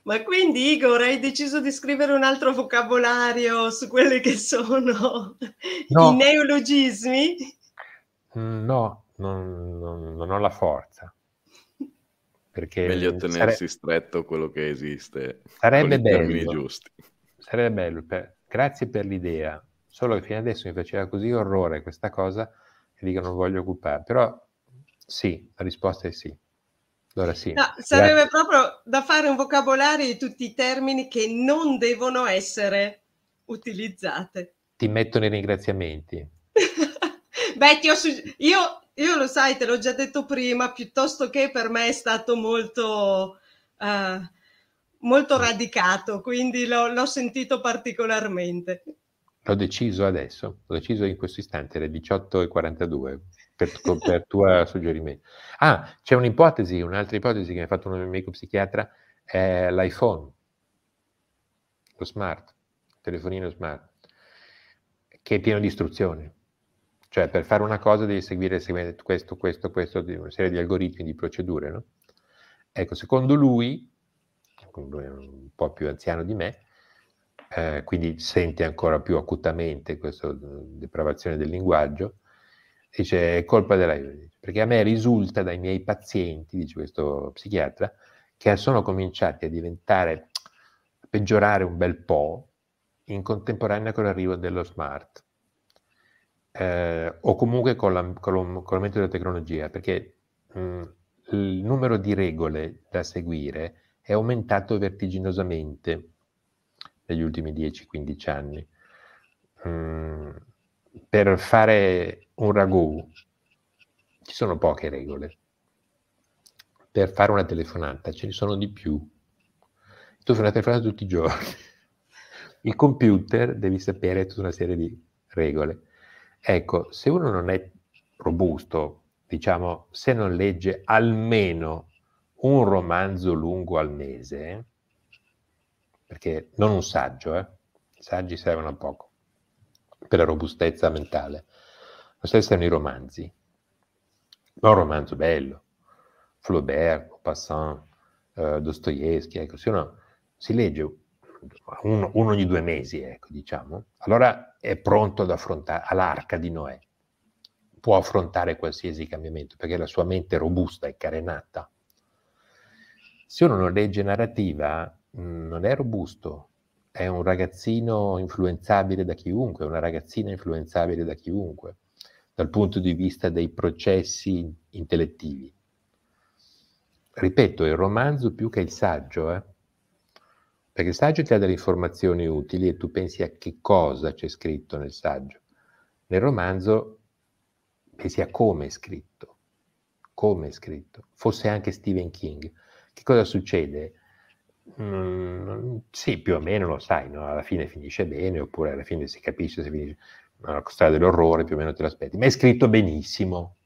Ma quindi Igor hai deciso di scrivere un altro vocabolario su quelli che sono no. i neologismi? Mm, no, non, non, non ho la forza. Perché Meglio mm, tenersi sare... stretto quello che esiste. Sarebbe bello. Giusti. Sarebbe bello. Per... Grazie per l'idea. Solo che fino adesso mi faceva così orrore questa cosa che dico non voglio occupare. Però sì, la risposta è sì. Allora sì. No, sarebbe Grazie. proprio da fare un vocabolario di tutti i termini che non devono essere utilizzati. Ti metto nei ringraziamenti. Beh, ti ho sugge- io, io lo sai, te l'ho già detto prima, piuttosto che per me è stato molto, eh, molto radicato, quindi l'ho, l'ho sentito particolarmente. L'ho deciso adesso, l'ho deciso in questo istante, alle 18.42, per, tu, per tuo suggerimento. Ah, c'è un'ipotesi, un'altra ipotesi che mi ha fatto un amico psichiatra, è l'iPhone, lo smart, il telefonino smart, che è pieno di istruzioni. Cioè, per fare una cosa devi seguire questo, questo, questo, una serie di algoritmi, di procedure, no? Ecco, secondo lui, lui è un po' più anziano di me, eh, quindi sente ancora più acutamente questa eh, depravazione del linguaggio, dice è colpa della perché a me risulta dai miei pazienti, dice questo psichiatra, che sono cominciati a diventare, a peggiorare un bel po' in contemporanea con l'arrivo dello smart eh, o comunque con, la, con, lo, con l'aumento della tecnologia, perché mh, mm, il numero di regole da seguire è aumentato vertiginosamente negli ultimi 10-15 anni. Mh, mm, per fare un ragù ci sono poche regole, per fare una telefonata ce ne sono di più. Tu fai una telefonata tutti i giorni. Il computer devi sapere tutta una serie di regole Ecco, se uno non è robusto, diciamo, se non legge almeno un romanzo lungo al mese, perché non un saggio, eh? i saggi servono a poco per la robustezza mentale, lo stesso sono i romanzi, ma un romanzo bello, Flaubert, Passant, eh, Dostoevsky, ecco, se uno si legge uno, uno, ogni due mesi, ecco, diciamo, allora è pronto ad affrontare, all'arca di Noè, può affrontare qualsiasi cambiamento, perché la sua mente è robusta, e carenata. Se uno non legge narrativa, mh, non è robusto, è un ragazzino influenzabile da chiunque, una ragazzina influenzabile da chiunque, dal punto di vista dei processi intellettivi. Ripeto, il romanzo più che il saggio, eh? Perché il saggio ti ha delle informazioni utili e tu pensi a che cosa c'è scritto nel saggio. Nel romanzo pensi a come è scritto, come è scritto. Fosse anche Stephen King. Che cosa succede? Mm, sì, più o meno lo sai, no? alla fine finisce bene, oppure alla fine si capisce se finisce una storia dell'orrore, più o meno te l'aspetti, ma è scritto benissimo.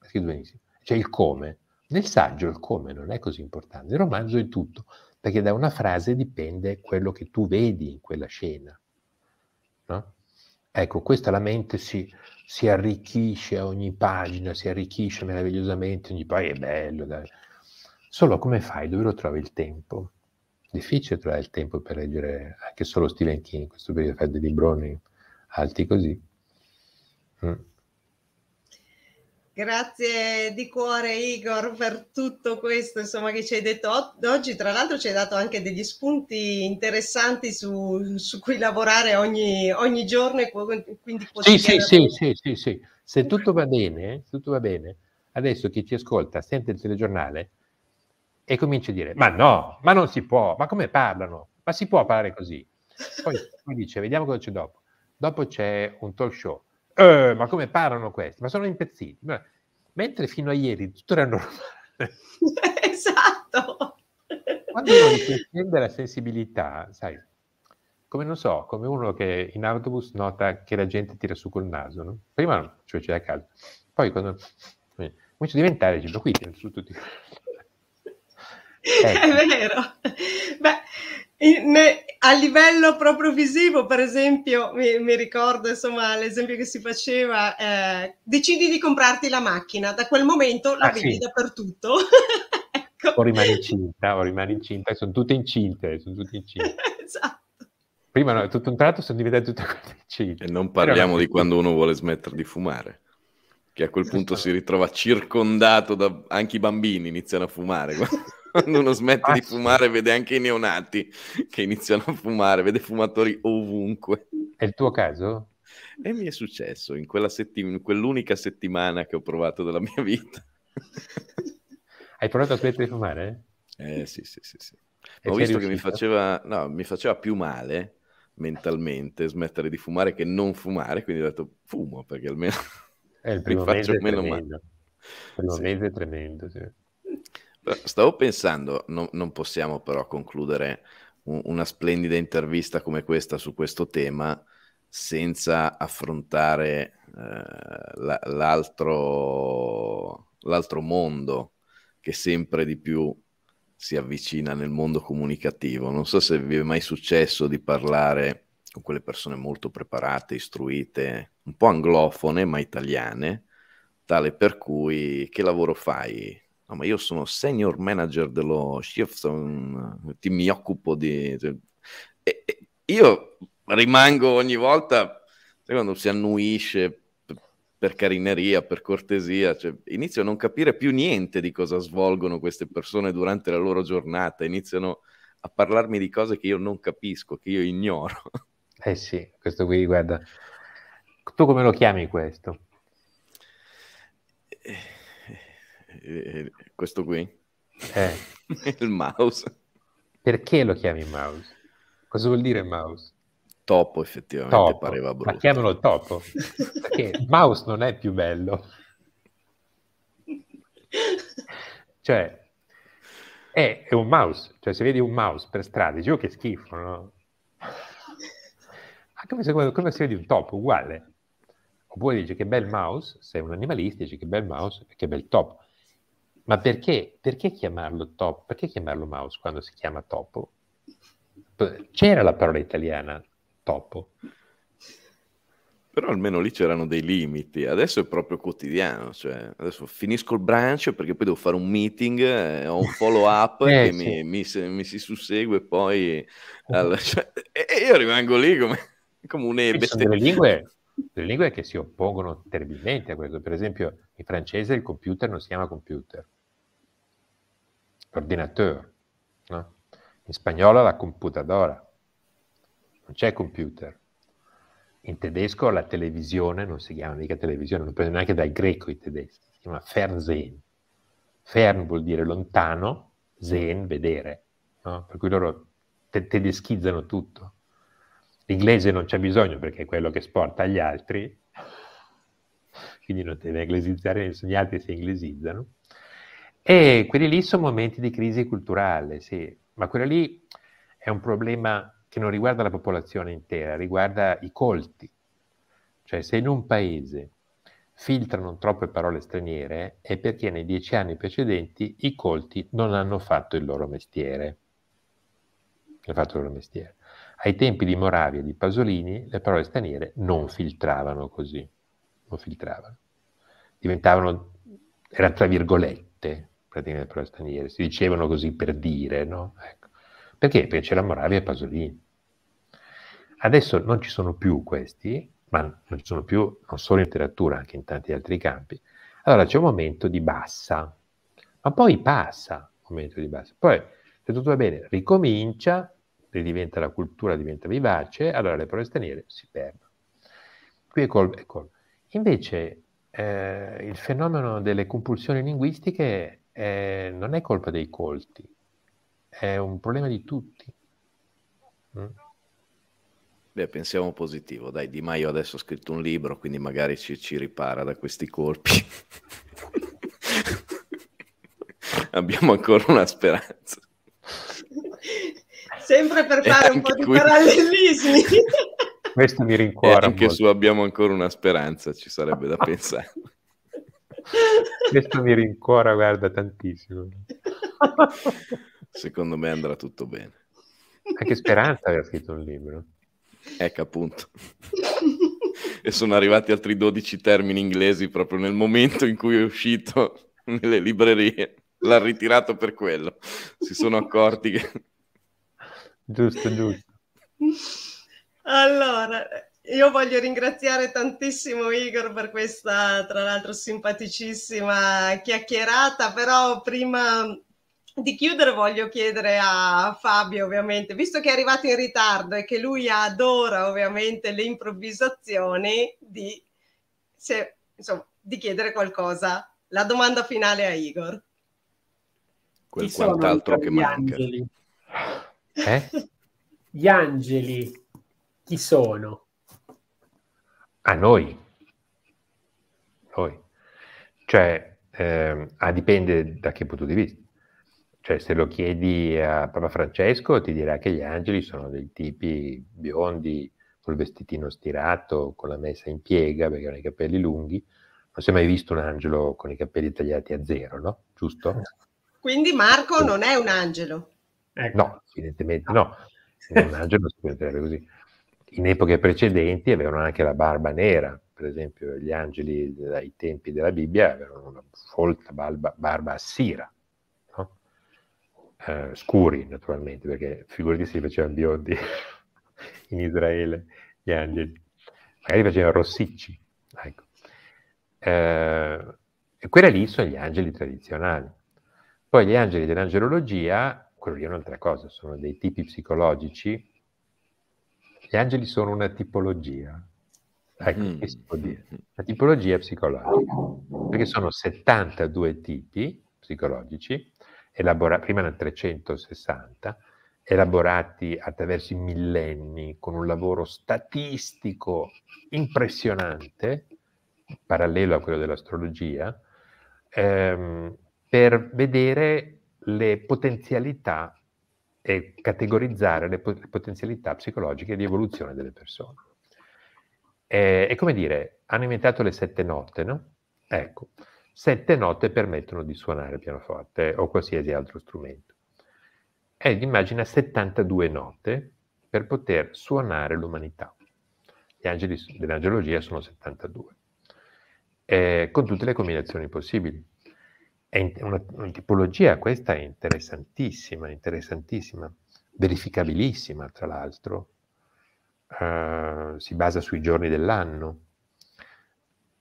È scritto benissimo. C'è cioè, il come. Nel saggio il come non è così importante, il romanzo è tutto perché da una frase dipende quello che tu vedi in quella scena. No? Ecco, questa la mente si, si, arricchisce a ogni pagina, si arricchisce meravigliosamente, ogni pagina è bello. Dai. Solo come fai? Dove lo trovi il tempo? Difficile trovare il tempo per leggere anche solo Stephen King, questo periodo di Browning, alti così. Mm. Grazie di cuore Igor per tutto questo insomma, che ci hai detto oggi. Tra l'altro ci hai dato anche degli spunti interessanti su, su cui lavorare ogni, ogni giorno. E quindi sì, sì, sì, sì, sì, sì. Se tutto va bene, eh, tutto va bene, adesso chi ci ascolta sente il telegiornale e comincia a dire ma no, ma non si può, ma come parlano? Ma si può parlare così? Poi, poi dice vediamo cosa c'è dopo. Dopo c'è un talk show eh, ma come parlano questi? Ma sono impezziti. Ma... Mentre fino a ieri tutto era normale. esatto. Quando uno riprende la sensibilità, sai, come non so, come uno che in autobus nota che la gente tira su col naso, no? prima non cioè, ci faceva caso, poi quando eh, comincio a diventare, dicevo qui, tira su tutti. Ecco. È vero. Beh, a livello proprio visivo, per esempio, mi, mi ricordo insomma, l'esempio che si faceva, eh, decidi di comprarti la macchina, da quel momento la ah, vedi sì. dappertutto. ecco. O rimani incinta, o rimane incinta, sono tutte incinte, sono tutte incinte. esatto. Prima no, tutto un tratto sono diventate tutte quante incinte. E non parliamo Però... di quando uno vuole smettere di fumare che a quel punto esatto. si ritrova circondato da anche i bambini iniziano a fumare. quando uno smette di ah. fumare vede anche i neonati che iniziano a fumare, vede fumatori ovunque. È il tuo caso? E mi è successo in, settim- in quell'unica settimana che ho provato della mia vita. Hai provato a smettere di fumare? Eh sì, sì, sì. sì. Ho visto riuscito? che mi faceva, no, mi faceva più male mentalmente smettere di fumare che non fumare, quindi ho detto fumo perché almeno È il primo mi faccio meno male. Il primo sì. mese è tremendo, sì. Stavo pensando, no, non possiamo però concludere una splendida intervista come questa su questo tema senza affrontare eh, l'altro, l'altro mondo che sempre di più si avvicina nel mondo comunicativo. Non so se vi è mai successo di parlare con quelle persone molto preparate, istruite, un po' anglofone ma italiane, tale per cui che lavoro fai? no, ma io sono senior manager dello Shift, ti mi occupo di... Cioè, e, e io rimango ogni volta, quando si annuisce per carineria, per cortesia, cioè, inizio a non capire più niente di cosa svolgono queste persone durante la loro giornata, iniziano a parlarmi di cose che io non capisco, che io ignoro. Eh sì, questo qui, guarda, tu come lo chiami questo? Eh eh, eh, questo qui. Eh. il mouse. Perché lo chiami mouse? Cosa vuol dire mouse? Topo effettivamente topo. pareva brutto. Ma chiamalo topo. Perché mouse non è più bello. Cioè, è, è, un mouse. Cioè, se vedi un mouse per strada, dici, oh, che schifo, no? Anche ah, se, come se vedi un topo, uguale. Oppure dici, che bel mouse, sei un animalista, dici, che bel mouse, che bel topo. Ma perché, perché chiamarlo top? Perché chiamarlo mouse quando si chiama topo? C'era la parola italiana topo. Però almeno lì c'erano dei limiti, adesso è proprio quotidiano, cioè adesso finisco il branch perché poi devo fare un meeting, eh, ho un follow up eh, che sì. mi, mi, se, mi, si sussegue poi, al, cioè, e, e io rimango lì come, come un ebete. Sono delle lingue le lingue che si oppongono terribilmente a questo. Per esempio, in francese il computer non si chiama computer, ordinateur. No? In spagnolo la computadora, non c'è computer. In tedesco la televisione non si chiama mica televisione, non prende neanche dal greco i tedeschi, si chiama Fernsehen. Fern vuol dire lontano, sehen, vedere, no? per cui loro te- tedeschizzano tutto. L'inglese non c'è bisogno perché è quello che sporta agli altri, quindi non deve inglesizzare nessuno, gli altri si inglesizzano. E quelli lì sono momenti di crisi culturale, sì, ma quello lì è un problema che non riguarda la popolazione intera, riguarda i colti. Cioè se in un paese filtrano troppe parole straniere è perché nei dieci anni precedenti i colti non hanno fatto il loro mestiere. Hanno fatto il loro mestiere. Ai tempi di Moravia e di Pasolini le parole straniere non filtravano così, non filtravano. Diventavano, erano tra virgolette, praticamente le parole straniere, si dicevano così per dire, no? Ecco. Perché? Perché c'era Moravia e Pasolini. Adesso non ci sono più questi, ma non ci sono più non solo in letteratura, anche in tanti altri campi. Allora c'è un momento di bassa, ma poi passa un momento di bassa. Poi, se tutto va bene, ricomincia diventa, la cultura diventa vivace, allora le parole straniere si perdono. Qui è colpa. È colpa. Invece eh, il fenomeno delle compulsioni linguistiche è, non è colpa dei colti, è un problema di tutti. Mm? Beh, pensiamo positivo, dai, Di Maio adesso ha scritto un libro, quindi magari ci, ci ripara da questi colpi. Abbiamo ancora una speranza. sempre per fare un po' di questo... parallelismi. Questo mi rincuora. E anche molto. su abbiamo ancora una speranza, ci sarebbe da pensare. Questo mi rincuora, guarda, tantissimo. Secondo me andrà tutto bene. Anche Speranza aveva scritto un libro. Ecco, appunto. e sono arrivati altri 12 termini inglesi proprio nel momento in cui è uscito nelle librerie. L'ha ritirato per quello. Si sono accorti che giusto, giusto. Allora, io voglio ringraziare tantissimo Igor per questa, tra l'altro, simpaticissima chiacchierata, però prima di chiudere voglio chiedere a Fabio, ovviamente, visto che è arrivato in ritardo e che lui adora ovviamente le improvvisazioni, di, se, insomma, di chiedere qualcosa. La domanda finale a Igor. Quel Chi quant'altro che manca. Angeli? Eh? Gli angeli chi sono? A noi. Noi. Cioè, eh, ah, dipende da che punto di vista. Cioè, se lo chiedi a Papa Francesco, ti dirà che gli angeli sono dei tipi biondi, col vestitino stirato, con la messa in piega, perché hanno i capelli lunghi. Non si è mai visto un angelo con i capelli tagliati a zero, no? Giusto? Quindi Marco non è un angelo. Ecco. No, evidentemente ah. no, non mangiano sicuramente così. In epoche precedenti avevano anche la barba nera, per esempio gli angeli ai tempi della Bibbia avevano una folta barba, barba assira, no? eh, scuri naturalmente, perché figurati se li facevano biondi in Israele gli angeli, magari facevano rossicci. Ecco. Eh, e quelli lì sono gli angeli tradizionali. Poi gli angeli dell'angelologia quello lì è un'altra cosa, sono dei tipi psicologici. Gli angeli sono una tipologia, ecco, mm. che si può mm, dire, una mm. tipologia psicologica, perché sono 72 tipi psicologici, elabora- prima nel 360, elaborati attraverso i millenni con un lavoro statistico impressionante, parallelo a quello dell'astrologia, ehm, per vedere le potenzialità e categorizzare le, po- le potenzialità psicologiche di evoluzione delle persone. E, è come dire, hanno inventato le sette note, no? Ecco, sette note permettono di suonare il pianoforte o qualsiasi altro strumento. Ed immagina 72 note per poter suonare l'umanità. Gli angeli dell'angelogia sono 72, eh, con tutte le combinazioni possibili è una, una tipologia questa è interessantissima, interessantissima, verificabilissima tra l'altro, uh, si basa sui giorni dell'anno.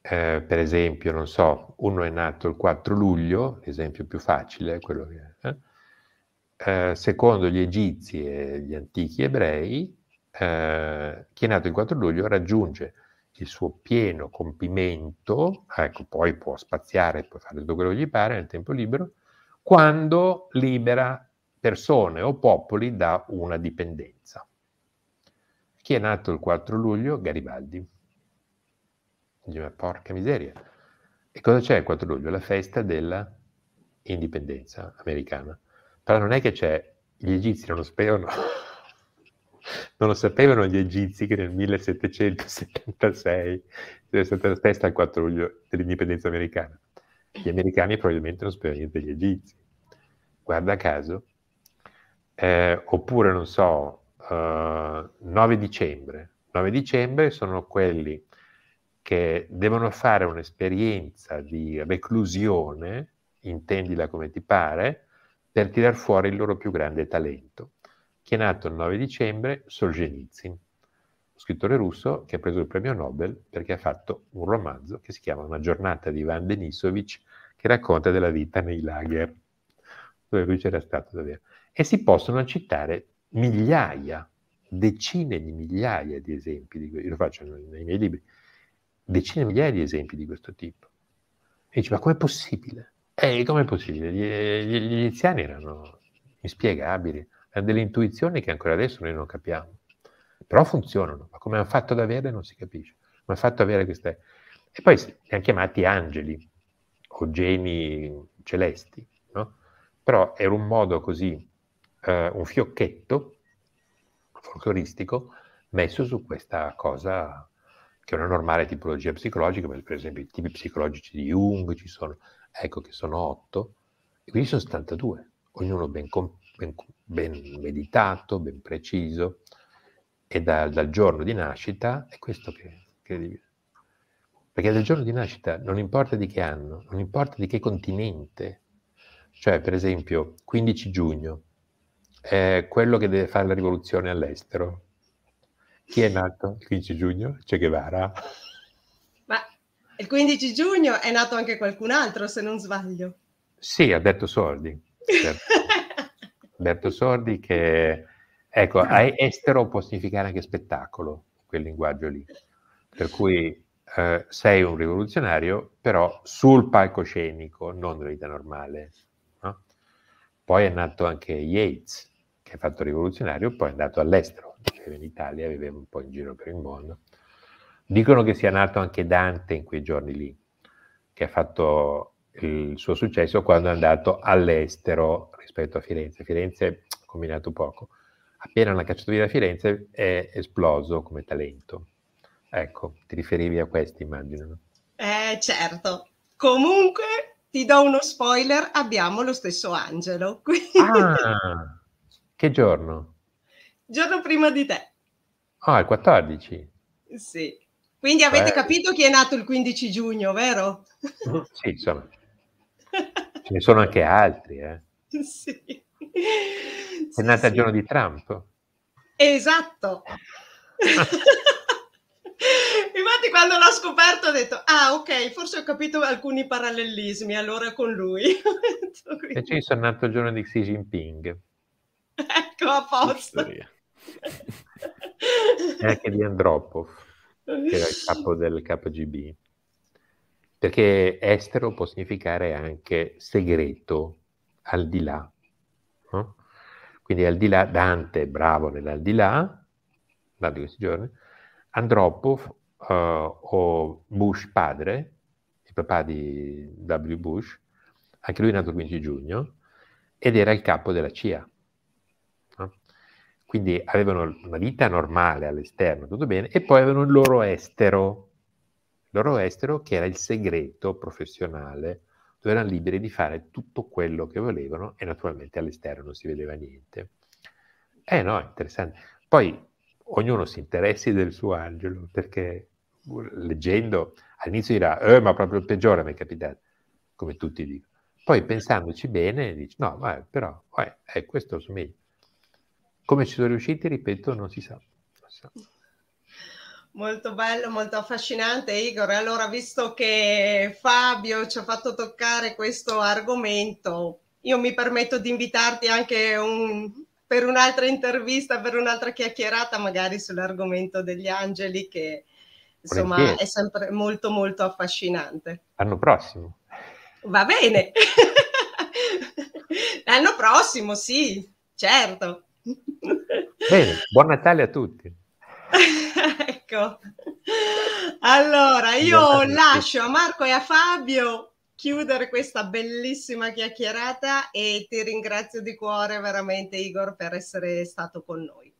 Uh, per esempio, non so, uno è nato il 4 luglio, l'esempio più facile è quello che... Eh? Uh, secondo gli egizi e gli antichi ebrei, eh, chi è nato il 4 luglio raggiunge il suo pieno compimento, ecco, poi può spaziare, può fare tutto quello che gli pare nel tempo libero, quando libera persone o popoli da una dipendenza. Chi è nato il 4 luglio? Garibaldi. Dice, ma porca miseria. E cosa c'è il 4 luglio? La festa dell'indipendenza americana. Però non è che c'è, gli egizi non lo sperano. Non lo sapevano gli egizi che nel 1776 c'era stata la festa il 4 luglio dell'indipendenza americana. Gli americani probabilmente non niente degli egizi, guarda caso. Eh, oppure, non so, eh, 9 dicembre. 9 dicembre sono quelli che devono fare un'esperienza di reclusione, intendila come ti pare, per tirar fuori il loro più grande talento che è nato il 9 dicembre, Solzhenitsyn, uno scrittore russo che ha preso il premio Nobel perché ha fatto un romanzo che si chiama Una giornata di Ivan Denisovich, che racconta della vita nei lager, dove lui c'era stato davvero. E si possono citare migliaia, decine di migliaia di esempi, di, io lo faccio nei miei libri, decine di migliaia di esempi di questo tipo. E dice, ma com'è possibile? Eh, com'è possibile? Gli, gli, gli iniziani erano inspiegabili hanno delle intuizioni che ancora adesso noi non capiamo, però funzionano, ma come hanno fatto ad avere non si capisce, ma hanno fatto avere queste... E poi li hanno chiamati angeli o geni celesti, no? però era un modo così, eh, un fiocchetto folcloristico messo su questa cosa che è una normale tipologia psicologica, per esempio i tipi psicologici di Jung ci sono, ecco che sono otto, e quindi sono 72, ognuno ben comp- ben, ben meditato, ben preciso, e da, dal giorno di nascita, è questo che è incredibile. Perché dal giorno di nascita non importa di che anno, non importa di che continente, cioè per esempio 15 giugno è quello che deve fare la rivoluzione all'estero. Chi è nato il 15 giugno? Che Guevara. Ma il 15 giugno è nato anche qualcun altro, se non sbaglio. Sì, ha detto Sordi. Certo. Alberto Sordi che ecco, ah. estero può significare anche spettacolo, quel linguaggio lì. Per cui eh, sei un rivoluzionario, però sul palcoscenico, non nella vita normale. No? Poi è nato anche Yates, che ha fatto rivoluzionario, poi è andato all'estero, viveva in Italia, viveva un po' in giro per il mondo. Dicono che sia nato anche Dante in quei giorni lì, che ha fatto il suo successo quando è andato all'estero rispetto a Firenze. Firenze ha combinato poco. Appena l'ha cacciato via da Firenze è esploso come talento. Ecco, ti riferivi a questo, immagino. Eh, certo. Comunque, ti do uno spoiler, abbiamo lo stesso Angelo. Quindi... Ah, che giorno? Giorno prima di te. Ah, il 14. Sì. Quindi avete Beh... capito chi è nato il 15 giugno, vero? Sì, insomma, Ce ne sono anche altri, eh. Sì. È nata sì, il giorno di Trump. Esatto. Infatti quando l'ho scoperto ho detto, ah ok, forse ho capito alcuni parallelismi allora con lui. e ci sono nato il giorno di Xi Jinping. Ecco, a posto. e anche di Andropov, che era il capo del KGB perché estero può significare anche segreto, al di là. No? Quindi al di là, Dante è bravo nell'al di là, dato questi giorni, Andropov uh, o Bush padre, il papà di W. Bush, anche lui è nato il 15 giugno, ed era il capo della CIA. No? Quindi avevano una vita normale all'esterno, tutto bene, e poi avevano il loro estero, l'oro estero che era il segreto professionale, dove erano liberi di fare tutto quello che volevano e naturalmente all'esterno non si vedeva niente. Eh no, interessante. Poi ognuno si interessi del suo angelo, perché leggendo all'inizio dirà, eh, ma proprio il peggiore mi è capitato, come tutti dicono. Poi pensandoci bene, dici, no, ma è, però, eh, eh, questo somiglia. Come ci sono riusciti, ripeto, non si sa. Non si sa. Molto bello, molto affascinante Igor. Allora, visto che Fabio ci ha fatto toccare questo argomento, io mi permetto di invitarti anche un, per un'altra intervista, per un'altra chiacchierata magari sull'argomento degli angeli che insomma Volentieri. è sempre molto molto affascinante. L'anno prossimo. Va bene. L'anno prossimo, sì, certo. Bene, buon Natale a tutti. Ecco. Allora, io lascio a Marco e a Fabio chiudere questa bellissima chiacchierata e ti ringrazio di cuore veramente Igor per essere stato con noi.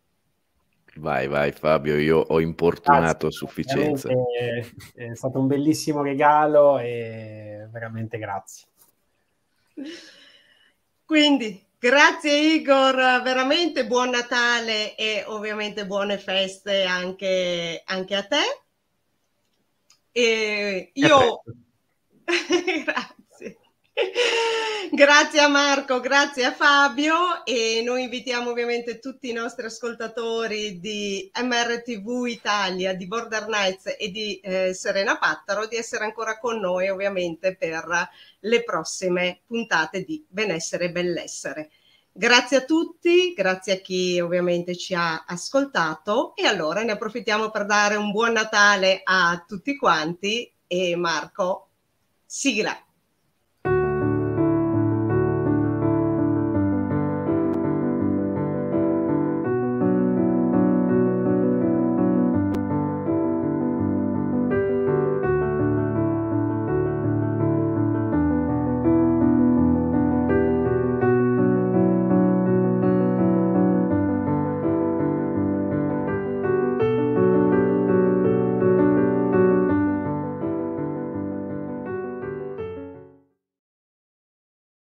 Vai, vai Fabio, io ho importunato a sufficienza. Eh, è stato un bellissimo regalo e veramente grazie. Quindi Grazie Igor, veramente buon Natale e ovviamente buone feste anche, anche a te. E io... A grazie a Marco, grazie a Fabio e noi invitiamo ovviamente tutti i nostri ascoltatori di MRTV Italia, di Border Nights e di eh, Serena Pattaro di essere ancora con noi ovviamente per le prossime puntate di Benessere e Bellessere. Grazie a tutti, grazie a chi ovviamente ci ha ascoltato e allora ne approfittiamo per dare un buon Natale a tutti quanti e Marco, sigla.